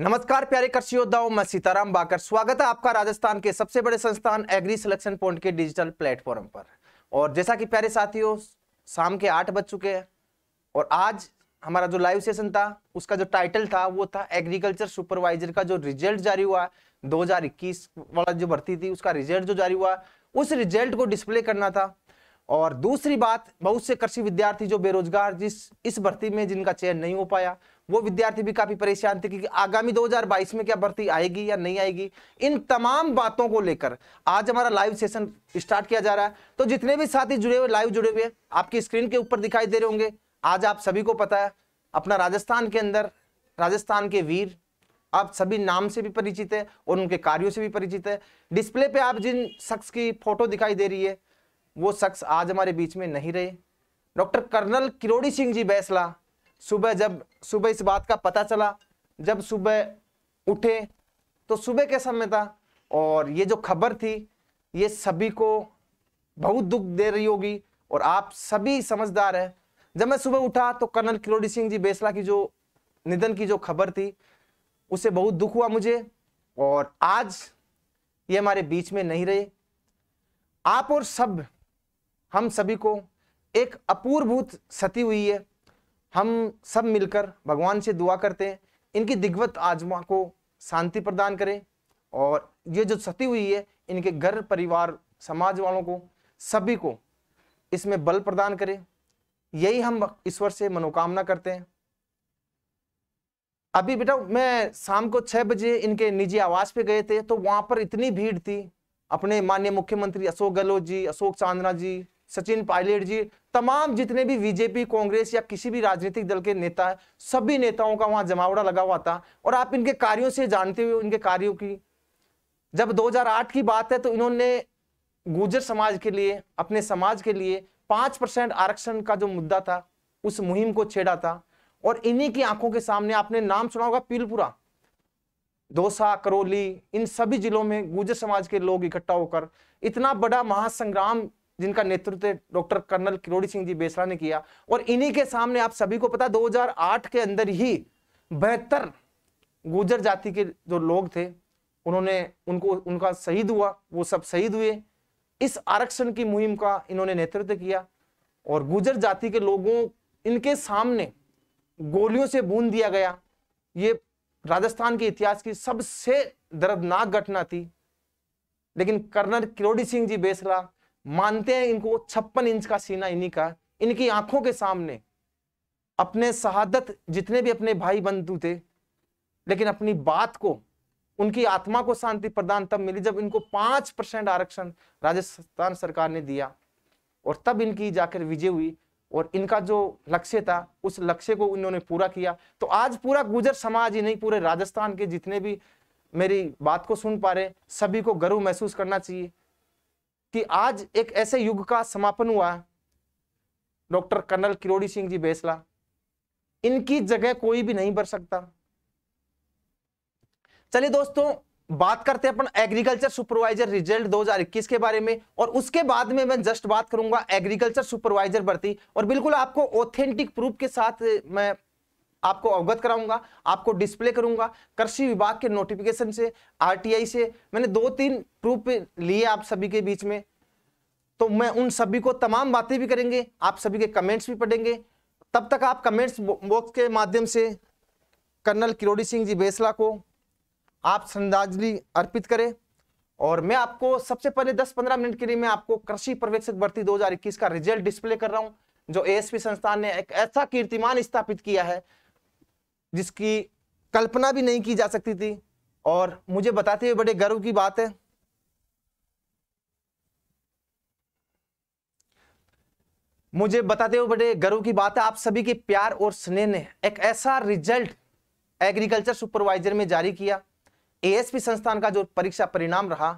नमस्कार प्यारे कृषि योद्धाओं मैं सीताराम बाकर स्वागत है आपका राजस्थान के सबसे बड़े संस्थान एग्री सिलेक्शन पॉइंट के डिजिटल प्लेटफॉर्म पर और जैसा कि प्यारे साथियों शाम के आठ बज चुके हैं और आज हमारा जो लाइव सेशन था उसका जो टाइटल था वो था एग्रीकल्चर सुपरवाइजर का जो रिजल्ट जारी हुआ दो वाला जो भर्ती थी उसका रिजल्ट जो जारी हुआ उस रिजल्ट को डिस्प्ले करना था और दूसरी बात बहुत से कृषि विद्यार्थी जो बेरोजगार जिस इस भर्ती में जिनका चयन नहीं हो पाया वो विद्यार्थी भी काफी परेशान थे क्योंकि आगामी 2022 में क्या भर्ती आएगी या नहीं आएगी इन तमाम बातों को लेकर आज हमारा लाइव सेशन स्टार्ट किया जा रहा है तो जितने भी साथी जुड़े हुए लाइव जुड़े हुए आपकी स्क्रीन के ऊपर दिखाई दे रहे होंगे आज आप सभी को पता है अपना राजस्थान के अंदर राजस्थान के वीर आप सभी नाम से भी परिचित है और उनके कार्यों से भी परिचित है डिस्प्ले पे आप जिन शख्स की फोटो दिखाई दे रही है वो शख्स आज हमारे बीच में नहीं रहे डॉक्टर कर्नल किरोड़ी सिंह जी बैसला सुबह जब सुबह इस बात का पता चला जब सुबह उठे तो सुबह के समय था और ये जो खबर थी ये सभी को बहुत दुख दे रही होगी और आप सभी समझदार हैं जब मैं सुबह उठा तो कर्नल किरोड़ी सिंह जी बेसला की जो निधन की जो खबर थी उसे बहुत दुख हुआ मुझे और आज ये हमारे बीच में नहीं रहे आप और सब हम सभी को एक अपूर्वभूत सती हुई है हम सब मिलकर भगवान से दुआ करते हैं इनकी दिग्वत आजमा को शांति प्रदान करें और ये जो क्षति हुई है इनके घर परिवार समाज वालों को सभी को इसमें बल प्रदान करें यही हम ईश्वर से मनोकामना करते हैं अभी बेटा मैं शाम को छह बजे इनके निजी आवास पे गए थे तो वहां पर इतनी भीड़ थी अपने माननीय मुख्यमंत्री अशोक गहलोत जी अशोक चांदना जी सचिन पायलट जी तमाम जितने भी बीजेपी कांग्रेस या किसी भी राजनीतिक दल के नेता है सभी नेताओं का वहां जमावड़ा लगा हुआ था और आप इनके कार्यों से जानते हुए इनके कार्यों की जब 2008 की बात है तो इन्होंने गुजर समाज के लिए अपने समाज के लिए पांच परसेंट आरक्षण का जो मुद्दा था उस मुहिम को छेड़ा था और इन्हीं की आंखों के सामने आपने नाम सुना होगा पीलपुरा दौसा करौली इन सभी जिलों में गुजर समाज के लोग इकट्ठा होकर इतना बड़ा महासंग्राम जिनका नेतृत्व डॉक्टर कर्नल किरोड़ी सिंह जी बेसरा ने किया और इन्हीं के सामने आप सभी को पता 2008 के अंदर ही बेहतर गुजर जाति के जो लोग थे उन्होंने उनको उनका शहीद हुआ वो सब शहीद हुए इस आरक्षण की मुहिम का इन्होंने नेतृत्व किया और गुजर जाति के लोगों इनके सामने गोलियों से बूंद दिया गया ये राजस्थान के इतिहास की सबसे दर्दनाक घटना थी लेकिन कर्नल किरोड़ी सिंह जी बेसरा मानते हैं इनको छप्पन इंच का सीना इन्हीं का इनकी आंखों के सामने अपने शहादत जितने भी अपने भाई बंधु थे लेकिन अपनी बात को उनकी आत्मा को शांति प्रदान तब मिली जब इनको पांच परसेंट आरक्षण राजस्थान सरकार ने दिया और तब इनकी जाकर विजय हुई और इनका जो लक्ष्य था उस लक्ष्य को इन्होंने पूरा किया तो आज पूरा गुजर समाज ही नहीं पूरे राजस्थान के जितने भी मेरी बात को सुन पा रहे सभी को गर्व महसूस करना चाहिए कि आज एक ऐसे युग का समापन हुआ डॉक्टर कर्नल किरोड़ी सिंह जी बेसला इनकी जगह कोई भी नहीं भर सकता चलिए दोस्तों बात करते हैं अपन एग्रीकल्चर सुपरवाइजर रिजल्ट 2021 के बारे में और उसके बाद में मैं जस्ट बात करूंगा एग्रीकल्चर सुपरवाइजर भर्ती और बिल्कुल आपको ऑथेंटिक प्रूफ के साथ मैं आपको अवगत कराऊंगा आपको डिस्प्ले करूंगा कृषि विभाग के नोटिफिकेशन से आरटीआई से मैंने दो तीन प्रूफ लिए आप सभी के बीच में तो मैं उन सभी को तमाम बातें भी करेंगे आप सभी के कमेंट्स भी पढ़ेंगे तब तक आप कमेंट्स बॉक्स के माध्यम से कर्नल किरोड़ी सिंह जी बेसला को आप श्रद्धांजलि अर्पित करें और मैं आपको सबसे पहले 10-15 मिनट के लिए मैं आपको कृषि पर्यवेक्षक भर्ती 2021 का रिजल्ट डिस्प्ले कर रहा हूं जो एएसपी संस्थान ने एक ऐसा कीर्तिमान स्थापित किया है जिसकी कल्पना भी नहीं की जा सकती थी और मुझे बताते हुए बड़े गर्व की बात है मुझे बताते हुए बड़े गर्व की बात है आप सभी के प्यार और स्नेह ने एक ऐसा रिजल्ट एग्रीकल्चर सुपरवाइजर में जारी किया एएसपी संस्थान का जो परीक्षा परिणाम रहा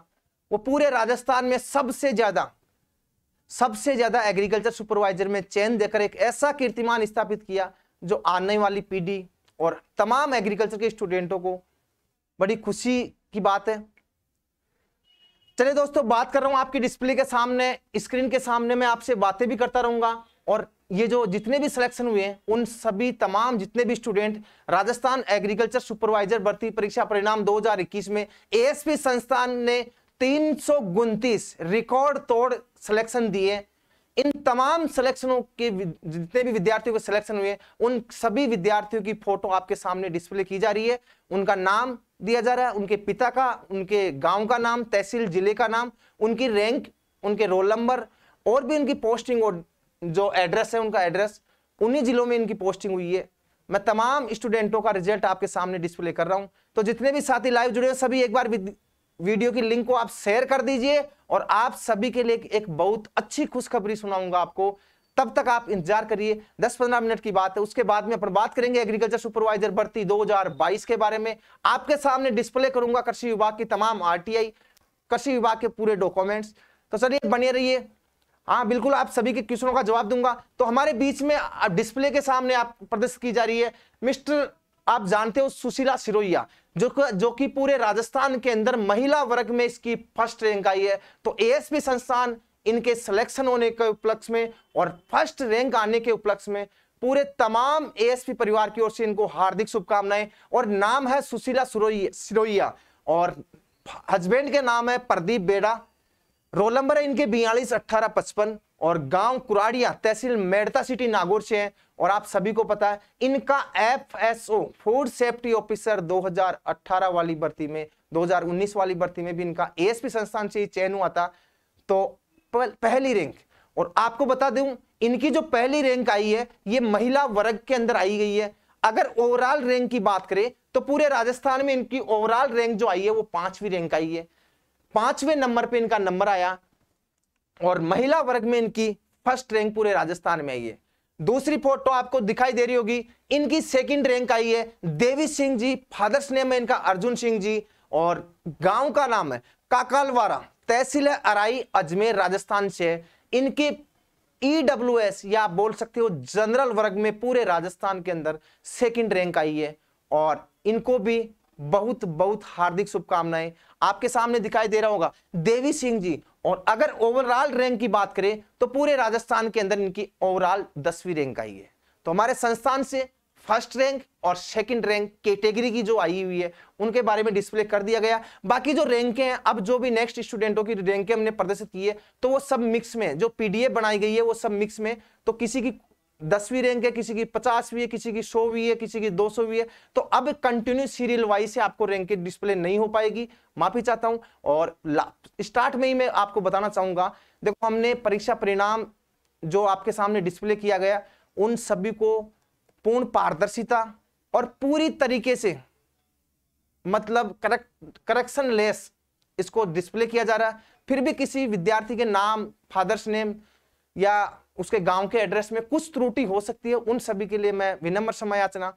वो पूरे राजस्थान में सबसे ज्यादा सबसे ज्यादा एग्रीकल्चर सुपरवाइजर में चयन देकर एक ऐसा कीर्तिमान स्थापित किया जो आने वाली पीढ़ी और तमाम एग्रीकल्चर के स्टूडेंटों को बड़ी खुशी की बात है चलिए दोस्तों बात कर रहा हूं आपकी डिस्प्ले के सामने स्क्रीन के सामने मैं आपसे बातें भी करता रहूंगा और ये जो जितने भी सिलेक्शन हुए हैं उन सभी तमाम जितने भी स्टूडेंट राजस्थान एग्रीकल्चर सुपरवाइजर भर्ती परीक्षा परिणाम 2021 में एएसपी संस्थान ने तीन रिकॉर्ड तोड़ सिलेक्शन दिए इन तमाम सिलेक्शनों के जितने भी विद्यार्थियों के सिलेक्शन हुए उन सभी विद्यार्थियों की फोटो आपके सामने डिस्प्ले की जा रही है उनका नाम दिया जा रहा है उनके पिता का उनके गांव का नाम तहसील जिले का नाम उनकी रैंक उनके रोल नंबर और भी उनकी पोस्टिंग और जो एड्रेस है उनका एड्रेस उन्हीं जिलों में इनकी पोस्टिंग हुई है मैं तमाम स्टूडेंटों का रिजल्ट आपके सामने डिस्प्ले कर रहा हूं तो जितने भी साथी लाइव जुड़े हैं सभी एक बार वीडियो की लिंक को आप शेयर कर दीजिए और आप सभी के लिए एक बहुत अच्छी खुशखबरी सुनाऊंगा आपको तब तक आप इंतजार करिए 10-15 मिनट की बात है उसके बाद में अपन बात करेंगे एग्रीकल्चर सुपरवाइजर भर्ती 2022 के बारे में आपके सामने डिस्प्ले करूंगा कृषि विभाग की तमाम आरटीआई कृषि विभाग के पूरे डॉक्यूमेंट्स तो चलिए बने रहिए हाँ बिल्कुल आप सभी के क्वेश्चनों का जवाब दूंगा तो हमारे बीच में डिस्प्ले के सामने आप प्रदर्शित की जा रही है मिस्टर आप जानते हो सुशीला सिरोया जो जो कि पूरे राजस्थान के अंदर महिला वर्ग में इसकी फर्स्ट रैंक आई है तो ए संस्थान इनके सिलेक्शन होने के उपलक्ष्य में और फर्स्ट रैंक आने के उपलक्ष्य में पूरे तमाम एएसपी परिवार की ओर से इनको हार्दिक शुभकामनाएं और नाम है सुशीला सिरोइया और हस्बैंड के नाम है प्रदीप बेड़ा रोल नंबर है इनके बयालीस अट्ठारह पचपन और गांव कुराड़िया तहसील मेड़ता सिटी नागौर से है और आप सभी को पता है इनका एफएसओ फूड सेफ्टी ऑफिसर 2018 वाली भर्ती में 2019 वाली भर्ती में भी इनका एएसपी संस्थान से चयन हुआ था तो पहली रैंक और आपको बता दूं इनकी जो पहली रैंक आई है ये महिला वर्ग के अंदर आई गई है अगर ओवरऑल रैंक की बात करें तो पूरे राजस्थान में इनकी ओवरऑल रैंक जो आई है वो पांचवी रैंक आई है पांचवें नंबर पे इनका नंबर आया और महिला वर्ग में इनकी फर्स्ट रैंक पूरे राजस्थान में आई है दूसरी फोटो आपको दिखाई दे रही होगी इनकी सेकंड रैंक आई है देवी सिंह जी फादर्स नेम है इनका अर्जुन सिंह जी और गांव का नाम है काकालवारा तहसील है अराई अजमेर राजस्थान से इनके ईडब्ल्यू e एस या आप बोल सकते हो जनरल वर्ग में पूरे राजस्थान के अंदर सेकंड रैंक आई है और इनको भी बहुत बहुत हार्दिक शुभकामनाएं आपके सामने दिखाई दे रहा होगा देवी सिंह जी और अगर ओवरऑल रैंक की बात करें तो पूरे राजस्थान के अंदर इनकी ओवरऑल दसवीं रैंक आई है तो हमारे संस्थान से फर्स्ट रैंक और सेकंड रैंक कैटेगरी की जो आई हुई है उनके बारे में डिस्प्ले कर दिया गया बाकी जो रैंकें हैं अब जो भी नेक्स्ट स्टूडेंटों की रैंकें हमने प्रदर्शित की है तो वो सब मिक्स में जो पीडीएफ बनाई गई है वो सब मिक्स में तो किसी की दसवीं रैंक है किसी की पचासवीं है किसी की सौवीं है किसी की दो सौवीं है तो अब कंटिन्यू सीरियल वाइज से आपको रैंक डिस्प्ले नहीं हो पाएगी माफी चाहता हूं और स्टार्ट में ही मैं आपको बताना चाहूंगा देखो हमने परीक्षा परिणाम जो आपके सामने डिस्प्ले किया गया उन सभी को पूर्ण पारदर्शिता और पूरी तरीके से मतलब करेक्शन लेस इसको डिस्प्ले किया जा रहा है फिर भी किसी विद्यार्थी के नाम फादर्स नेम या उसके गांव के एड्रेस में कुछ त्रुटि हो सकती है उन सभी के लिए मैं विनम्र याचना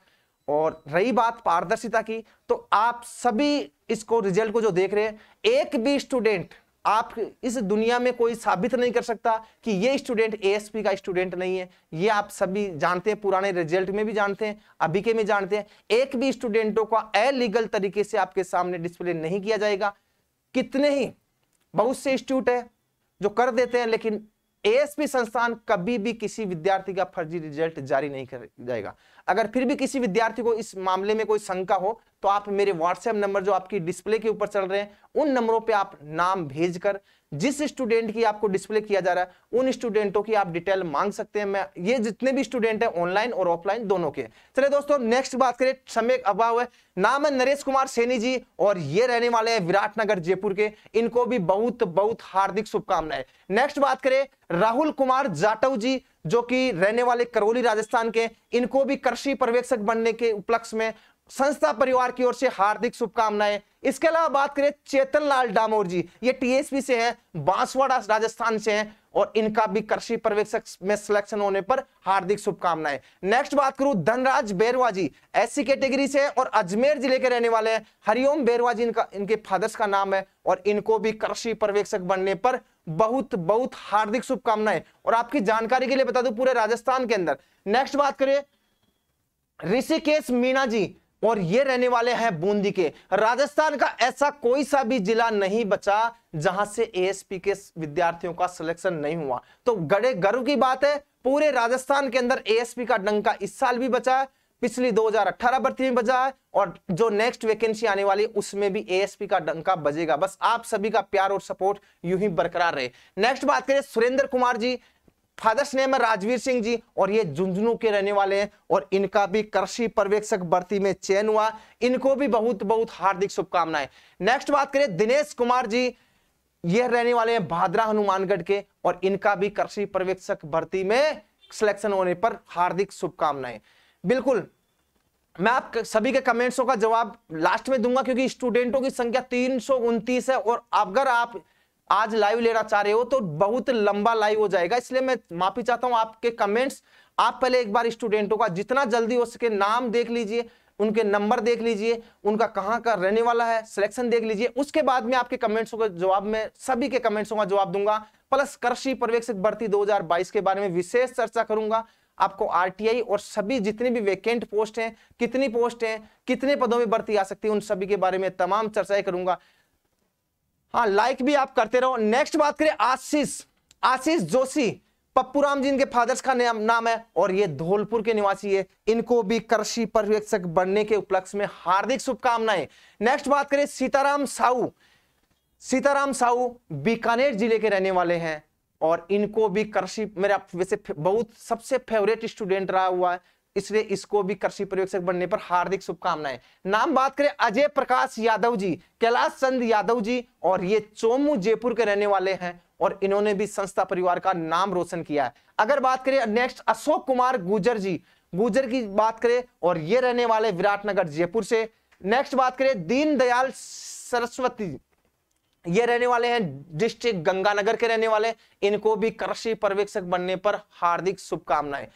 और रही बात पारदर्शिता की तो आप सभी इसको रिजल्ट को जो देख रहे हैं एक भी स्टूडेंट आप इस दुनिया में कोई साबित नहीं कर सकता कि ये स्टूडेंट एएसपी का स्टूडेंट नहीं है ये आप सभी जानते हैं पुराने रिजल्ट में भी जानते हैं अभी के में जानते हैं एक भी स्टूडेंटों का अलीगल तरीके से आपके सामने डिस्प्ले नहीं किया जाएगा कितने ही बहुत से इंस्टीट्यूट है जो कर देते हैं लेकिन एएसपी संस्थान कभी भी किसी विद्यार्थी का फर्जी रिजल्ट जारी नहीं कर जाएगा अगर फिर भी किसी विद्यार्थी को इस मामले में कोई शंका हो तो आप मेरे व्हाट्सएप नंबर जो आपकी डिस्प्ले के ऊपर चल रहे हैं उन नंबरों पे आप नाम भेजकर जिस स्टूडेंट की आपको डिस्प्ले किया जा रहा है उन स्टूडेंटों की आप डिटेल मांग सकते हैं मैं ये जितने भी स्टूडेंट हैं ऑनलाइन और ऑफलाइन दोनों के चले दोस्तों नेक्स्ट बात करें समय अभाव है नाम है नरेश कुमार सैनी जी और ये रहने वाले हैं विराटनगर जयपुर के इनको भी बहुत बहुत हार्दिक शुभकामनाएं नेक्स्ट बात करें राहुल कुमार जाटव जी जो कि रहने वाले करौली राजस्थान के इनको भी कृषि पर्यवेक्षक बनने के उपलक्ष्य में संस्था परिवार की ओर से हार्दिक शुभकामनाएं इसके अलावा बात करें चेतन लाल डामोर जी ये टीएसपी से हैं बांसवाड़ा राजस्थान से हैं और इनका भी कृषि पर्यवेक्षक में सिलेक्शन होने पर हार्दिक शुभकामनाएं नेक्स्ट बात करूं धनराज बेरवा जी एससी कैटेगरी से और अजमेर जिले के रहने वाले हैं हरिओम बेरवा जी इनका इनके फादर्स का नाम है और इनको भी कृषि पर्यवेक्षक बनने पर बहुत बहुत हार्दिक शुभकामनाएं और आपकी जानकारी के लिए बता दू पूरे राजस्थान के अंदर नेक्स्ट बात करें ऋषिकेश मीणा जी और ये रहने वाले हैं बूंदी के राजस्थान का ऐसा कोई सा भी जिला नहीं बचा जहां से एएसपी के विद्यार्थियों का सिलेक्शन नहीं हुआ तो गड़े गर्व की बात है पूरे राजस्थान के अंदर एएसपी का डंका इस साल भी बचा है पिछली 2018 भर्ती में बजा है और जो नेक्स्ट वैकेंसी आने वाली है उसमें भी एएसपी का डंका बजेगा बस आप सभी का प्यार और सपोर्ट यूं ही बरकरार रहे नेक्स्ट बात करें सुरेंद्र कुमार जी फादर्स नेम है राजवीर सिंह जी और ये झुंझुनू के रहने वाले हैं और इनका भी कृषि पर्यवेक्षक भर्ती में चयन हुआ इनको भी बहुत बहुत हार्दिक शुभकामनाएं नेक्स्ट बात करें दिनेश कुमार जी यह रहने वाले हैं भादरा हनुमानगढ़ के और इनका भी कृषि पर्यवेक्षक भर्ती में सिलेक्शन होने पर हार्दिक शुभकामनाएं बिल्कुल मैं आप सभी के कमेंट्सों का जवाब लास्ट में दूंगा क्योंकि स्टूडेंटों की संख्या तीन है और अगर आप आज लाइव लेना चाह रहे हो तो बहुत लंबा लाइव हो जाएगा इसलिए मैं माफी चाहता हूं आपके कमेंट्स आप पहले एक बार स्टूडेंटों का जितना जल्दी हो सके नाम देख लीजिए उनके नंबर देख लीजिए उनका कहाँ का रहने वाला है सिलेक्शन देख लीजिए उसके बाद में आपके कमेंट्सों का जवाब में सभी के कमेंट्सों का जवाब दूंगा प्लस कृषि पर्यवेक्षक भर्ती 2022 के बारे में विशेष चर्चा करूंगा आपको आरटीआई और सभी जितनी भी वैकेंट पोस्ट हैं कितनी पोस्ट हैं कितने पदों में भर्ती आ सकती है उन सभी के बारे में तमाम चर्चाएं करूंगा हाँ लाइक भी आप करते रहो नेक्स्ट बात करें आशीष आशीष जोशी पप्पू राम जी इनके फादर्स का नाम है और ये धौलपुर के निवासी है इनको भी कृषि पर्यवेक्षक बनने के उपलक्ष्य में हार्दिक शुभकामनाएं नेक्स्ट बात करें सीताराम साहू सीताराम साहू बीकानेर जिले के रहने वाले हैं और इनको भी कृषि मेरा वैसे बहुत सबसे फेवरेट स्टूडेंट रहा हुआ है इसलिए इसको भी कृषि पर्यवेक्षक बनने पर हार्दिक शुभकामनाएं नाम बात करें अजय प्रकाश यादव जी कैलाश चंद यादव जी और ये चोमू जयपुर के रहने वाले हैं और इन्होंने भी संस्था परिवार का नाम रोशन किया है अगर बात करें नेक्स्ट अशोक कुमार गुजर जी गुजर की बात करें और ये रहने वाले विराटनगर जयपुर से नेक्स्ट बात करें दीनदयाल सरस्वती ये रहने वाले हैं डिस्ट्रिक्ट गंगानगर के रहने वाले इनको भी कृषि पर्यवेक्षक बनने पर हार्दिक शुभकामनाएं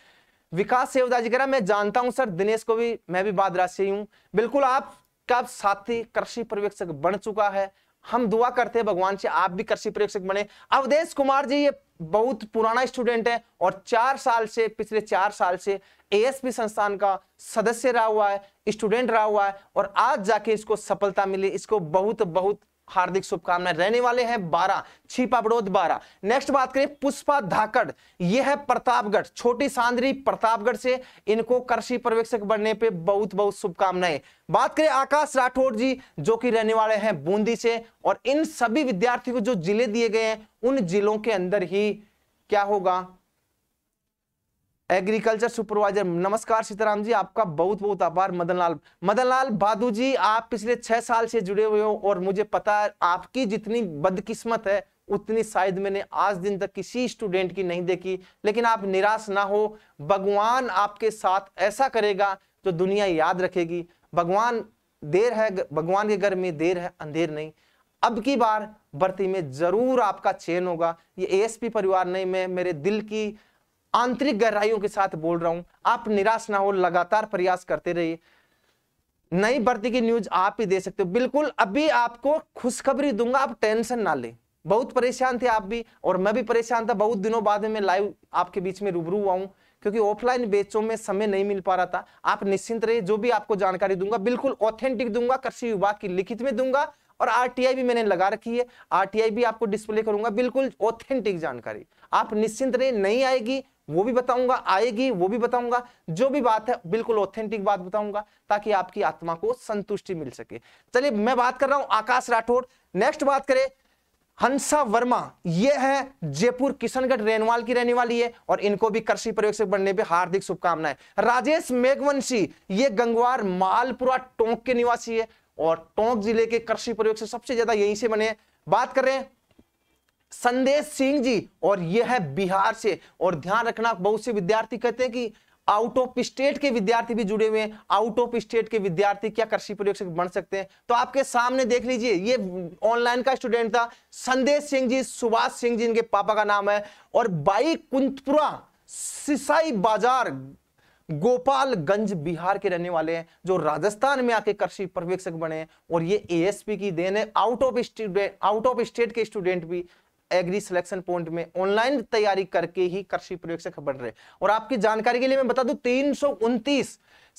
विकास सेवदास जी मैं जानता हूं सर दिनेश को भी मैं भी बाद राशि हूं बिल्कुल आप कब साथी कृषि पर्यवेक्षक बन चुका है हम दुआ करते हैं भगवान से आप भी कृषि पर्यवेक्षक बने अवधेश कुमार जी ये बहुत पुराना स्टूडेंट है और चार साल से पिछले चार साल से एएसपी संस्थान का सदस्य रहा हुआ है स्टूडेंट रहा हुआ है और आज जाके इसको सफलता मिली इसको बहुत बहुत हार्दिक शुभकामनाएं रहने वाले हैं बारह छिपा बड़ोद बारह नेक्स्ट बात करें पुष्पा धाकड़ यह है प्रतापगढ़ छोटी सांद्री प्रतापगढ़ से इनको कृषि पर्यवेक्षक बनने पे बहुत बहुत शुभकामनाएं बात करें आकाश राठौड़ जी जो कि रहने वाले हैं बूंदी से और इन सभी विद्यार्थियों को जो जिले दिए गए हैं उन जिलों के अंदर ही क्या होगा एग्रीकल्चर सुपरवाइजर नमस्कार सीताराम जी आपका बहुत बहुत आभार मदन लाल मदन लाल बादू जी आप पिछले छह साल से जुड़े हुए हो और मुझे पता है आपकी जितनी बदकिस्मत है उतनी शायद मैंने आज दिन तक किसी स्टूडेंट की नहीं देखी लेकिन आप निराश ना हो भगवान आपके साथ ऐसा करेगा जो दुनिया याद रखेगी भगवान देर है भगवान के घर में देर है अंधेर नहीं अब की बार भर्ती में जरूर आपका चयन होगा ये एएसपी परिवार नहीं मैं मेरे दिल की आंतरिक गहराइयों के साथ बोल रहा हूं आप निराश ना हो लगातार प्रयास करते रहिए नई भर्ती की न्यूज आप ही दे सकते हो बिल्कुल अभी आपको खुशखबरी दूंगा आप टेंशन ना ले बहुत परेशान थे आप भी और मैं भी परेशान था बहुत दिनों बाद में लाइव आपके बीच में रूबरू हुआ हूं क्योंकि ऑफलाइन बेचों में समय नहीं मिल पा रहा था आप निश्चिंत रहिए जो भी आपको जानकारी दूंगा बिल्कुल ऑथेंटिक दूंगा कृषि विभाग की लिखित में दूंगा और आरटीआई भी मैंने लगा रखी है आरटीआई भी आपको डिस्प्ले करूंगा बिल्कुल ऑथेंटिक जानकारी आप निश्चिंत रहे नहीं आएगी वो भी बताऊंगा आएगी वो भी बताऊंगा जो भी बात है बिल्कुल ऑथेंटिक बात बताऊंगा ताकि आपकी आत्मा को संतुष्टि मिल सके चलिए मैं बात कर रहा हूं आकाश राठौड़ नेक्स्ट बात करें हंसा वर्मा ये है जयपुर किशनगढ़ रेनवाल की रहने वाली है और इनको भी कृषि प्रयोग से बनने पे हार्दिक शुभकामनाएं राजेश मेघवंशी ये गंगवार मालपुरा टोंक के निवासी है और टोंक जिले के कृषि प्रयोग से सबसे ज्यादा यहीं से बने बात करें संदेश सिंह जी और यह है बिहार से और ध्यान रखना बहुत से विद्यार्थी कहते हैं कि आउट ऑफ स्टेट के विद्यार्थी भी जुड़े हुए हैं आउट ऑफ स्टेट के विद्यार्थी क्या कृषि परीक्षक बन सकते हैं तो आपके सामने देख लीजिए ये ऑनलाइन का स्टूडेंट था संदेश सिंह जी सुभाष सिंह जी इनके पापा का नाम है और बाई कुंतपुरा सिसाई बाजार गोपालगंज बिहार के रहने वाले हैं जो राजस्थान में आके कृषि पर्यवेक्षक बने हैं और ये एएसपी की देन है out of state out of state के स्टूडेंट भी एग्री सिलेक्शन पॉइंट में ऑनलाइन तैयारी करके ही कृषि प्रवेक्षक बढ़ रहे और आपकी जानकारी के लिए मैं बता दू तीन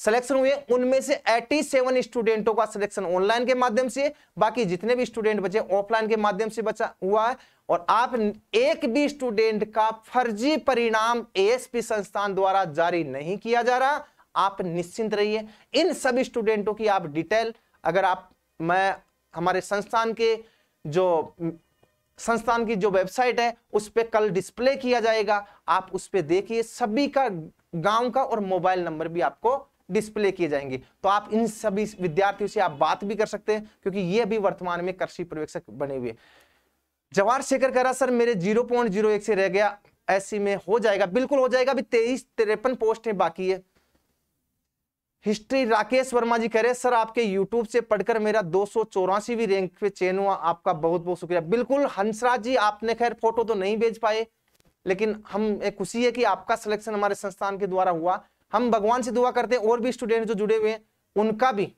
सिलेक्शन हुए उनमें से 87 स्टूडेंटों का सिलेक्शन ऑनलाइन के माध्यम से बाकी जितने भी स्टूडेंट बचे ऑफलाइन के माध्यम से बचा हुआ है और आप एक भी स्टूडेंट का फर्जी परिणाम एएसपी संस्थान द्वारा जारी नहीं किया जा रहा आप निश्चिंत रहिए इन सभी स्टूडेंटों की आप डिटेल अगर आप मैं हमारे संस्थान के जो संस्थान की जो वेबसाइट है उस पर कल डिस्प्ले किया जाएगा आप उस पर देखिए सभी का गांव का और मोबाइल नंबर भी आपको डिस्प्ले किए जाएंगे तो आप इन सभी विद्यार्थियों से आप बात भी कर सकते हैं क्योंकि ये अभी वर्तमान में कृषि पर्यवेक्षक बने हुए जवाहर शेखर कह रहा सर मेरे जीरो पॉइंट जीरो एक से रह गया ऐसी में हो जाएगा बिल्कुल हो जाएगा अभी तेईस तिरपन पोस्ट है बाकी है हिस्ट्री राकेश वर्मा जी कह रहे सर आपके यूट्यूब से पढ़कर मेरा दो भी रैंक पे चयन हुआ आपका बहुत बहुत शुक्रिया बिल्कुल हंसराज जी आपने खैर फोटो तो नहीं भेज पाए लेकिन हम एक खुशी है कि आपका सिलेक्शन हमारे संस्थान के द्वारा हुआ हम भगवान से दुआ करते हैं और भी स्टूडेंट जो जुड़े हुए हैं उनका भी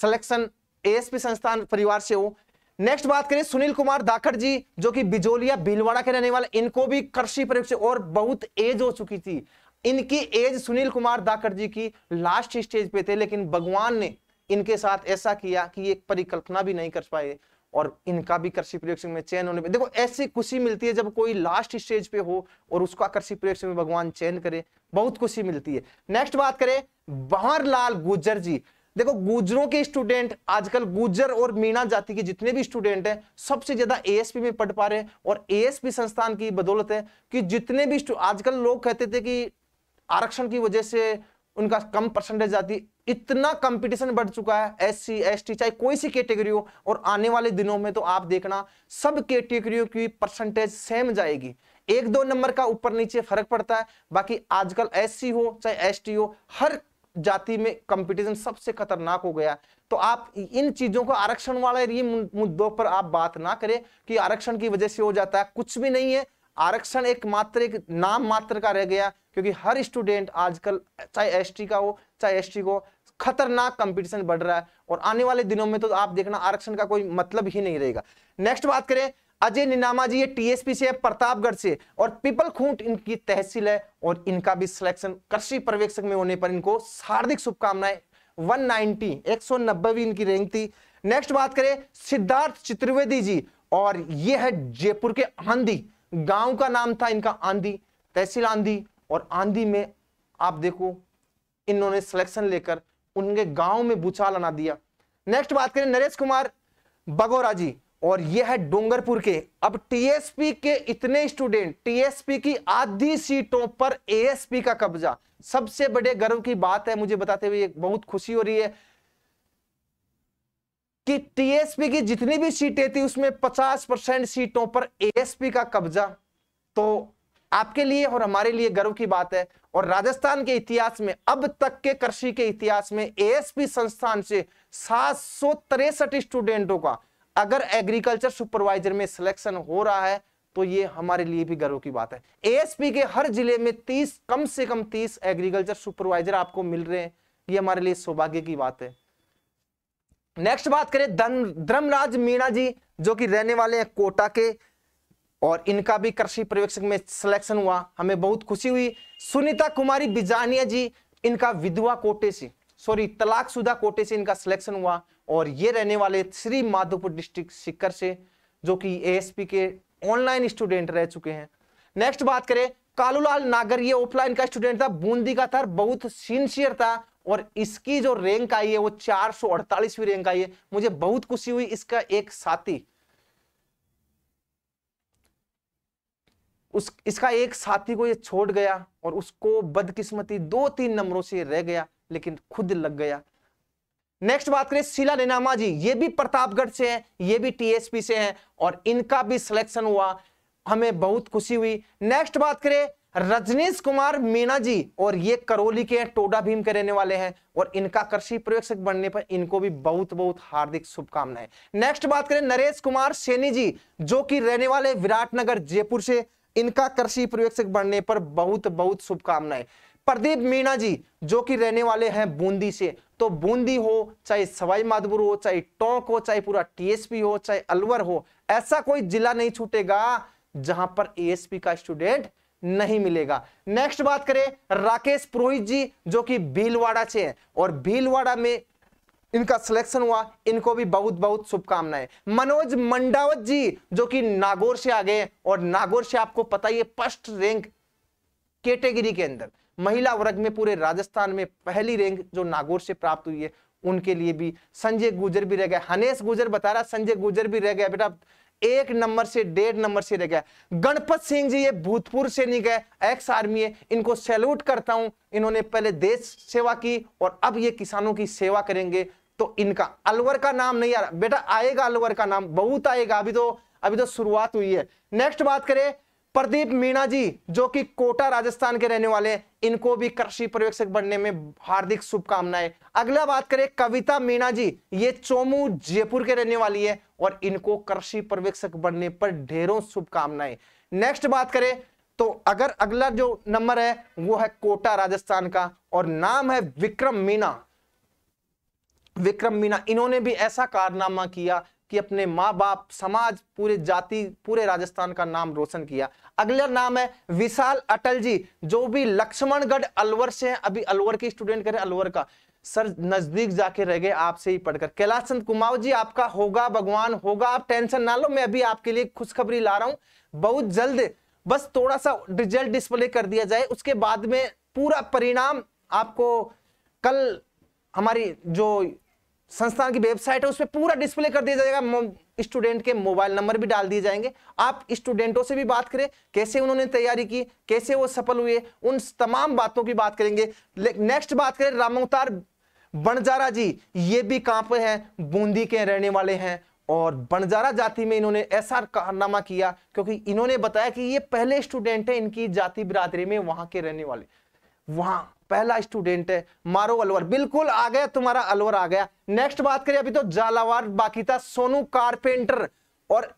सिलेक्शन एएसपी संस्थान परिवार से हो नेक्स्ट बात करें सुनील कुमार दाखड़ जी जो कि बिजोलिया भीलवाड़ा के रहने वाले इनको भी कृषि परीक्षा और बहुत एज हो चुकी थी इनकी एज सुनील कुमार दाकर जी की लास्ट स्टेज पे थे लेकिन भगवान ने इनके साथ ऐसा किया कि ये परिकल्पना भी नहीं कर पाए और इनका भी कृषि प्रयोग में चयन होने पे देखो ऐसी खुशी मिलती है जब कोई लास्ट स्टेज पे हो और उसका कृषि प्रयोग में भगवान चयन करे बहुत खुशी मिलती है नेक्स्ट बात करें बहरलाल गुजर जी देखो गुजरों के स्टूडेंट आजकल गुजर और मीणा जाति के जितने भी स्टूडेंट हैं सबसे ज्यादा एएसपी में पढ़ पा रहे हैं और एएसपी संस्थान की बदौलत है कि जितने भी आजकल लोग कहते थे कि आरक्षण की वजह से उनका कम परसेंटेज आती इतना कंपटीशन बढ़ चुका है एस सी एस टी चाहे कोई सी कैटेगरी हो और आने वाले दिनों में तो आप देखना सब कैटेगरियों की परसेंटेज सेम जाएगी एक दो नंबर का ऊपर नीचे फर्क पड़ता है बाकी आजकल एस सी हो चाहे एस टी हो हर जाति में कंपटीशन सबसे खतरनाक हो गया तो आप इन चीजों को आरक्षण वाले ये मुद्दों पर आप बात ना करें कि आरक्षण की वजह से हो जाता है कुछ भी नहीं है आरक्षण एक मात्र एक नाम मात्र का रह गया क्योंकि हर स्टूडेंट आजकल चाहे एस का हो चाहे एस को खतरनाक कंपटीशन बढ़ रहा है और आने वाले दिनों में तो आप देखना आरक्षण का कोई मतलब ही नहीं रहेगा नेक्स्ट बात करें अजय निनामा जी ये टीएसपी से है प्रतापगढ़ से और पीपल खूंट इनकी तहसील है और इनका भी सिलेक्शन कृषि पर्यवेक्षक में होने पर इनको हार्दिक शुभकामनाएं 190 190 भी इनकी रैंक थी नेक्स्ट बात करें सिद्धार्थ चतुर्वेदी जी और ये है जयपुर के आंधी गांव का नाम था इनका आंधी तहसील आंधी और आंधी में आप देखो इन्होंने सिलेक्शन लेकर उनके गांव में भूचाल अना दिया नेक्स्ट बात करें नरेश कुमार बगोरा जी और यह है डोंगरपुर के अब टीएसपी के इतने स्टूडेंट टीएसपी की आधी सीटों पर एएसपी का कब्जा सबसे बड़े गर्व की बात है मुझे बताते हुए बहुत खुशी हो रही है कि टीएसपी की जितनी भी सीटें थी उसमें 50 परसेंट सीटों पर एएसपी का कब्जा तो आपके लिए और हमारे लिए गर्व की बात है और राजस्थान के इतिहास में अब तक के कृषि के इतिहास में एएसपी संस्थान से सात स्टूडेंटों का अगर एग्रीकल्चर सुपरवाइजर में सिलेक्शन हो रहा है तो ये हमारे लिए भी गर्व की बात है एएसपी के हर जिले में 30 कम से कम 30 एग्रीकल्चर सुपरवाइजर आपको मिल रहे हैं ये हमारे लिए सौभाग्य की बात है नेक्स्ट बात करें धर्मराज मीणा जी जो कि रहने वाले हैं कोटा के और इनका भी कृषि पर्यवेक्षक में सिलेक्शन हुआ हमें बहुत खुशी हुई सुनीता कुमारी बिजानिया जी इनका विधवा कोटे से सॉरी तलाकशुदा कोटे से इनका सिलेक्शन हुआ और ये रहने वाले श्री माधोपुर डिस्ट्रिक्ट सिक्कर से जो कि एएसपी के ऑनलाइन स्टूडेंट रह चुके हैं नेक्स्ट बात करें कालूलाल नागर ये ऑफलाइन का स्टूडेंट था बूंदी का था बहुत सिंसियर था और इसकी जो रैंक आई है वो चार रैंक आई है मुझे बहुत खुशी हुई इसका एक साथी उस इसका एक साथी को ये छोड़ गया और उसको बदकिस्मती दो तीन नंबरों से रह गया लेकिन खुद लग गया नेक्स्ट बात करें शिला रेनामा जी ये भी प्रतापगढ़ से है ये भी टीएसपी से है और इनका भी सिलेक्शन हुआ हमें बहुत खुशी हुई नेक्स्ट बात करें रजनीश कुमार मीणा जी और ये करौली के टोडा भीम के रहने वाले हैं और इनका कृषि पर्यवेक्षक बनने पर इनको भी बहुत बहुत हार्दिक शुभकामनाएं नेक्स्ट बात करें नरेश कुमार सेनी जी जो कि रहने वाले विराटनगर जयपुर से इनका कृषि पर्यवेक्षक बनने पर बहुत बहुत शुभकामनाएं प्रदीप मीणा जी जो कि रहने वाले हैं बूंदी से तो बूंदी हो चाहे सवाई माधोपुर हो चाहे टोंक हो चाहे पूरा टीएसपी हो चाहे अलवर हो ऐसा कोई जिला नहीं छूटेगा जहां पर एएसपी का स्टूडेंट नहीं मिलेगा नेक्स्ट बात करें राकेश पुरोहित जी जो कि भीलवाड़ा से हैं और भीलवाड़ा में इनका सिलेक्शन हुआ इनको भी बहुत बहुत शुभकामनाएं मनोज मंडावत जी जो कि नागौर से आ गए और नागौर से आपको पता ही फर्स्ट रैंक कैटेगरी के अंदर महिला वर्ग में पूरे राजस्थान में पहली रैंक जो नागौर से प्राप्त हुई है उनके लिए भी संजय गुजर भी रह गया हनेश गुजर बता रहा संजय गुजर भी रह गया बेटा एक नंबर से डेढ़ नंबर से रह गया गणपत सिंह जी ये भूतपूर्व से नहीं गए एक्स आर्मी है इनको सैल्यूट करता हूं इन्होंने पहले देश सेवा की और अब ये किसानों की सेवा करेंगे तो इनका अलवर का नाम नहीं आ रहा बेटा आएगा अलवर का नाम बहुत आएगा अभी तो अभी तो शुरुआत हुई है नेक्स्ट बात करें प्रदीप मीणा जी जो कि कोटा राजस्थान के रहने वाले इनको भी कृषि पर्यवेक्षक बनने में हार्दिक शुभकामनाएं अगला बात करें कविता मीणा जी ये चोमू जयपुर के रहने वाली है और इनको कृषि पर्यवेक्षक बनने पर ढेरों शुभकामनाएं नेक्स्ट बात करें तो अगर अगला जो नंबर है वो है कोटा राजस्थान का और नाम है विक्रम मीणा विक्रम मीना इन्होंने भी ऐसा कारनामा किया कि अपने माँ बाप समाज पूरे जाति पूरे राजस्थान का नाम रोशन किया अगला नाम है विशाल अटल जी जो भी लक्ष्मणगढ़ अलवर से हैं अभी अलवर के स्टूडेंट करें अलवर का सर नजदीक जाके रह गए आपसे ही पढ़कर कैलाश चंद कुमार जी आपका होगा भगवान होगा आप टेंशन ना लो मैं अभी आपके लिए खुशखबरी ला रहा हूं बहुत जल्द बस थोड़ा सा रिजल्ट डिस्प्ले कर दिया जाए उसके बाद में पूरा परिणाम आपको कल हमारी जो संस्थान की वेबसाइट है उस पर पूरा डिस्प्ले कर दिया जाएगा स्टूडेंट के मोबाइल नंबर भी डाल दिए जाएंगे आप स्टूडेंटों से भी बात करें कैसे उन्होंने तैयारी की कैसे वो सफल हुए उन तमाम बातों की बात करेंगे नेक्स्ट बात करें अवतार बनजारा जी ये भी कहाँ पर हैं बूंदी के रहने वाले हैं और बणजारा जाति में इन्होंने ऐसा कारनामा किया क्योंकि इन्होंने बताया कि ये पहले स्टूडेंट है इनकी जाति बिरादरी में वहां के रहने वाले वहां पहला स्टूडेंट है मारो अलवर बिल्कुल आ गया तुम्हारा अलवर आ गया नेक्स्ट बात करिए अभी तो झालावाड़ बाकी था सोनू कारपेंटर और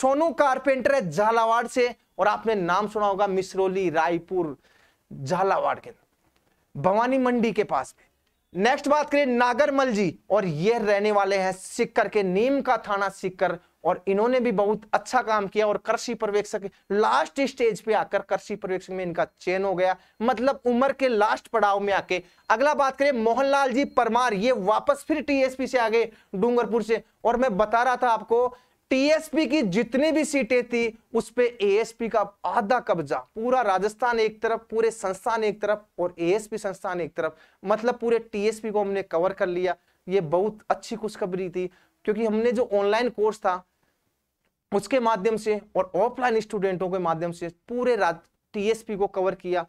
सोनू कारपेंटर है झालावाड़ से और आपने नाम सुना होगा मिसरोली रायपुर झालावाड़ के भवानी मंडी के पास नेक्स्ट बात करें नागरमल जी और ये रहने वाले हैं सिक्कर के नीम का थाना सिक्कर और इन्होंने भी बहुत अच्छा काम किया और कृषि पर्यवेक्षक लास्ट स्टेज पे आकर कृषि पर्यवेक्षक में इनका चयन हो गया मतलब उम्र के लास्ट पड़ाव में आके अगला बात करें मोहनलाल जी परमार ये वापस फिर टीएसपी से आ गए डूंगरपुर से और मैं बता रहा था आपको टीएसपी की जितनी भी सीटें थी उस पर एएसपी का आधा कब्जा पूरा राजस्थान एक तरफ पूरे संस्थान एक तरफ और ए संस्थान एक तरफ मतलब पूरे टीएसपी को हमने कवर कर लिया ये बहुत अच्छी खुशखबरी थी क्योंकि हमने जो ऑनलाइन कोर्स था उसके माध्यम से और ऑफलाइन स्टूडेंटों के माध्यम से पूरे राज्य टीएसपी को कवर किया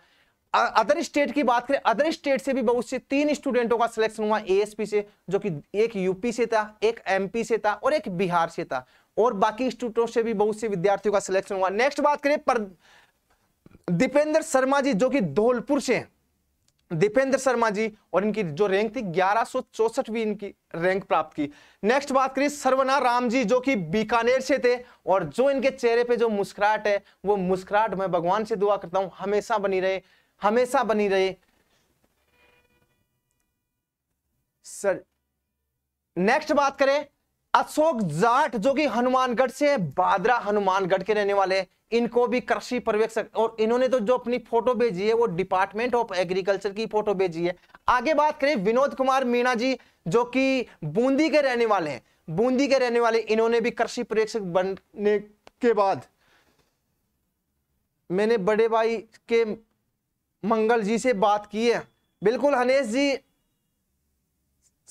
अदर स्टेट की बात करें अदर स्टेट से भी बहुत से तीन स्टूडेंटों का सिलेक्शन हुआ एएसपी से जो कि एक यूपी से था एक एमपी से था और एक बिहार से था और बाकी स्टूडेंटों से भी बहुत से विद्यार्थियों का सिलेक्शन हुआ नेक्स्ट बात करें पर दीपेंद्र शर्मा जी जो कि धौलपुर से हैं दीपेंद्र शर्मा जी और इनकी जो रैंक थी ग्यारह भी इनकी रैंक प्राप्त की नेक्स्ट बात करिए सर्वना राम जी जो कि बीकानेर से थे और जो इनके चेहरे पे जो मुस्कुराहट है वो मुस्कुराहट मैं भगवान से दुआ करता हूं हमेशा बनी रहे हमेशा बनी रहे सर नेक्स्ट बात करें अशोक जाट जो कि हनुमानगढ़ से बादरा हनुमानगढ़ के रहने वाले इनको भी कृषि पर्यवेक्षक और इन्होंने तो जो अपनी फोटो भेजी है वो डिपार्टमेंट ऑफ एग्रीकल्चर की फोटो भेजी है आगे बात करें विनोद कुमार मीणा जी जो कि बूंदी के रहने वाले हैं बूंदी के रहने वाले इन्होंने भी कृषि पर्यवेक्षक बनने के बाद मैंने बड़े भाई के मंगल जी से बात की है बिल्कुल हनेश जी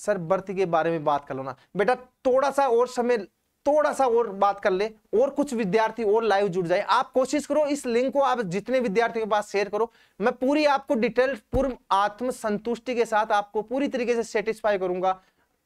सर बर्थ के बारे में बात कर लो ना बेटा थोड़ा सा और समय थोड़ा सा और बात कर ले और कुछ विद्यार्थी और लाइव जुड़ जाए आप कोशिश करो इस लिंक को आप जितने विद्यार्थियों के पास शेयर करो मैं पूरी आपको डिटेल पूर्ण आत्म संतुष्टि के साथ आपको पूरी तरीके से सेटिस्फाई करूंगा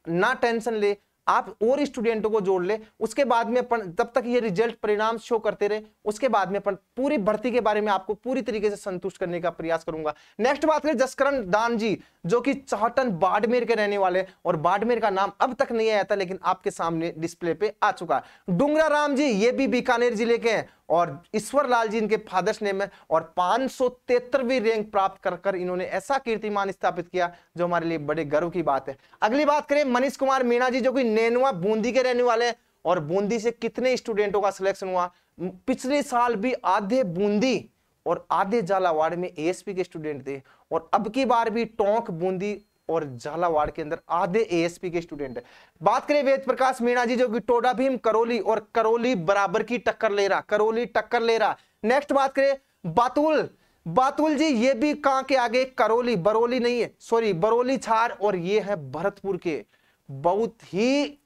ना टेंशन ले आप और स्टूडेंटों को जोड़ ले उसके बाद में अपन तब तक ये रिजल्ट परिणाम शो करते रहे उसके बाद में अपन पूरी भर्ती के बारे में आपको पूरी तरीके से संतुष्ट करने का प्रयास करूंगा नेक्स्ट बात करें जसकरण दान जी जो कि चौहटन बाडमेर के रहने वाले और बाडमेर का नाम अब तक नहीं आया था लेकिन आपके सामने डिस्प्ले पे आ चुका है डूंगरा राम जी ये भी बीकानेर जिले के हैं और ईश्वर लाल जी इनके फादर्स नेम है और पांच रैंक प्राप्त कर कर इन्होंने ऐसा कीर्तिमान स्थापित किया जो हमारे लिए बड़े गर्व की बात है अगली बात करें मनीष कुमार मीणा जी जो कि नैनवा बूंदी के रहने वाले हैं और बूंदी से कितने स्टूडेंटों का सिलेक्शन हुआ पिछले साल भी आधे बूंदी और आधे झालावाड़ में एएसपी के स्टूडेंट थे और अब की बार भी टोंक बूंदी और झालावाड़ के अंदर आधे एएसपी के स्टूडेंट है बात करें वेद प्रकाश मीणा जी जो कि टोडा भीम करोली और करोली बराबर की टक्कर ले रहा करोली टक्कर ले रहा नेक्स्ट बात करें बातुल बातुल जी ये भी कहां के आगे करोली बरोली नहीं है सॉरी बरोली छार और ये है भरतपुर के बहुत ही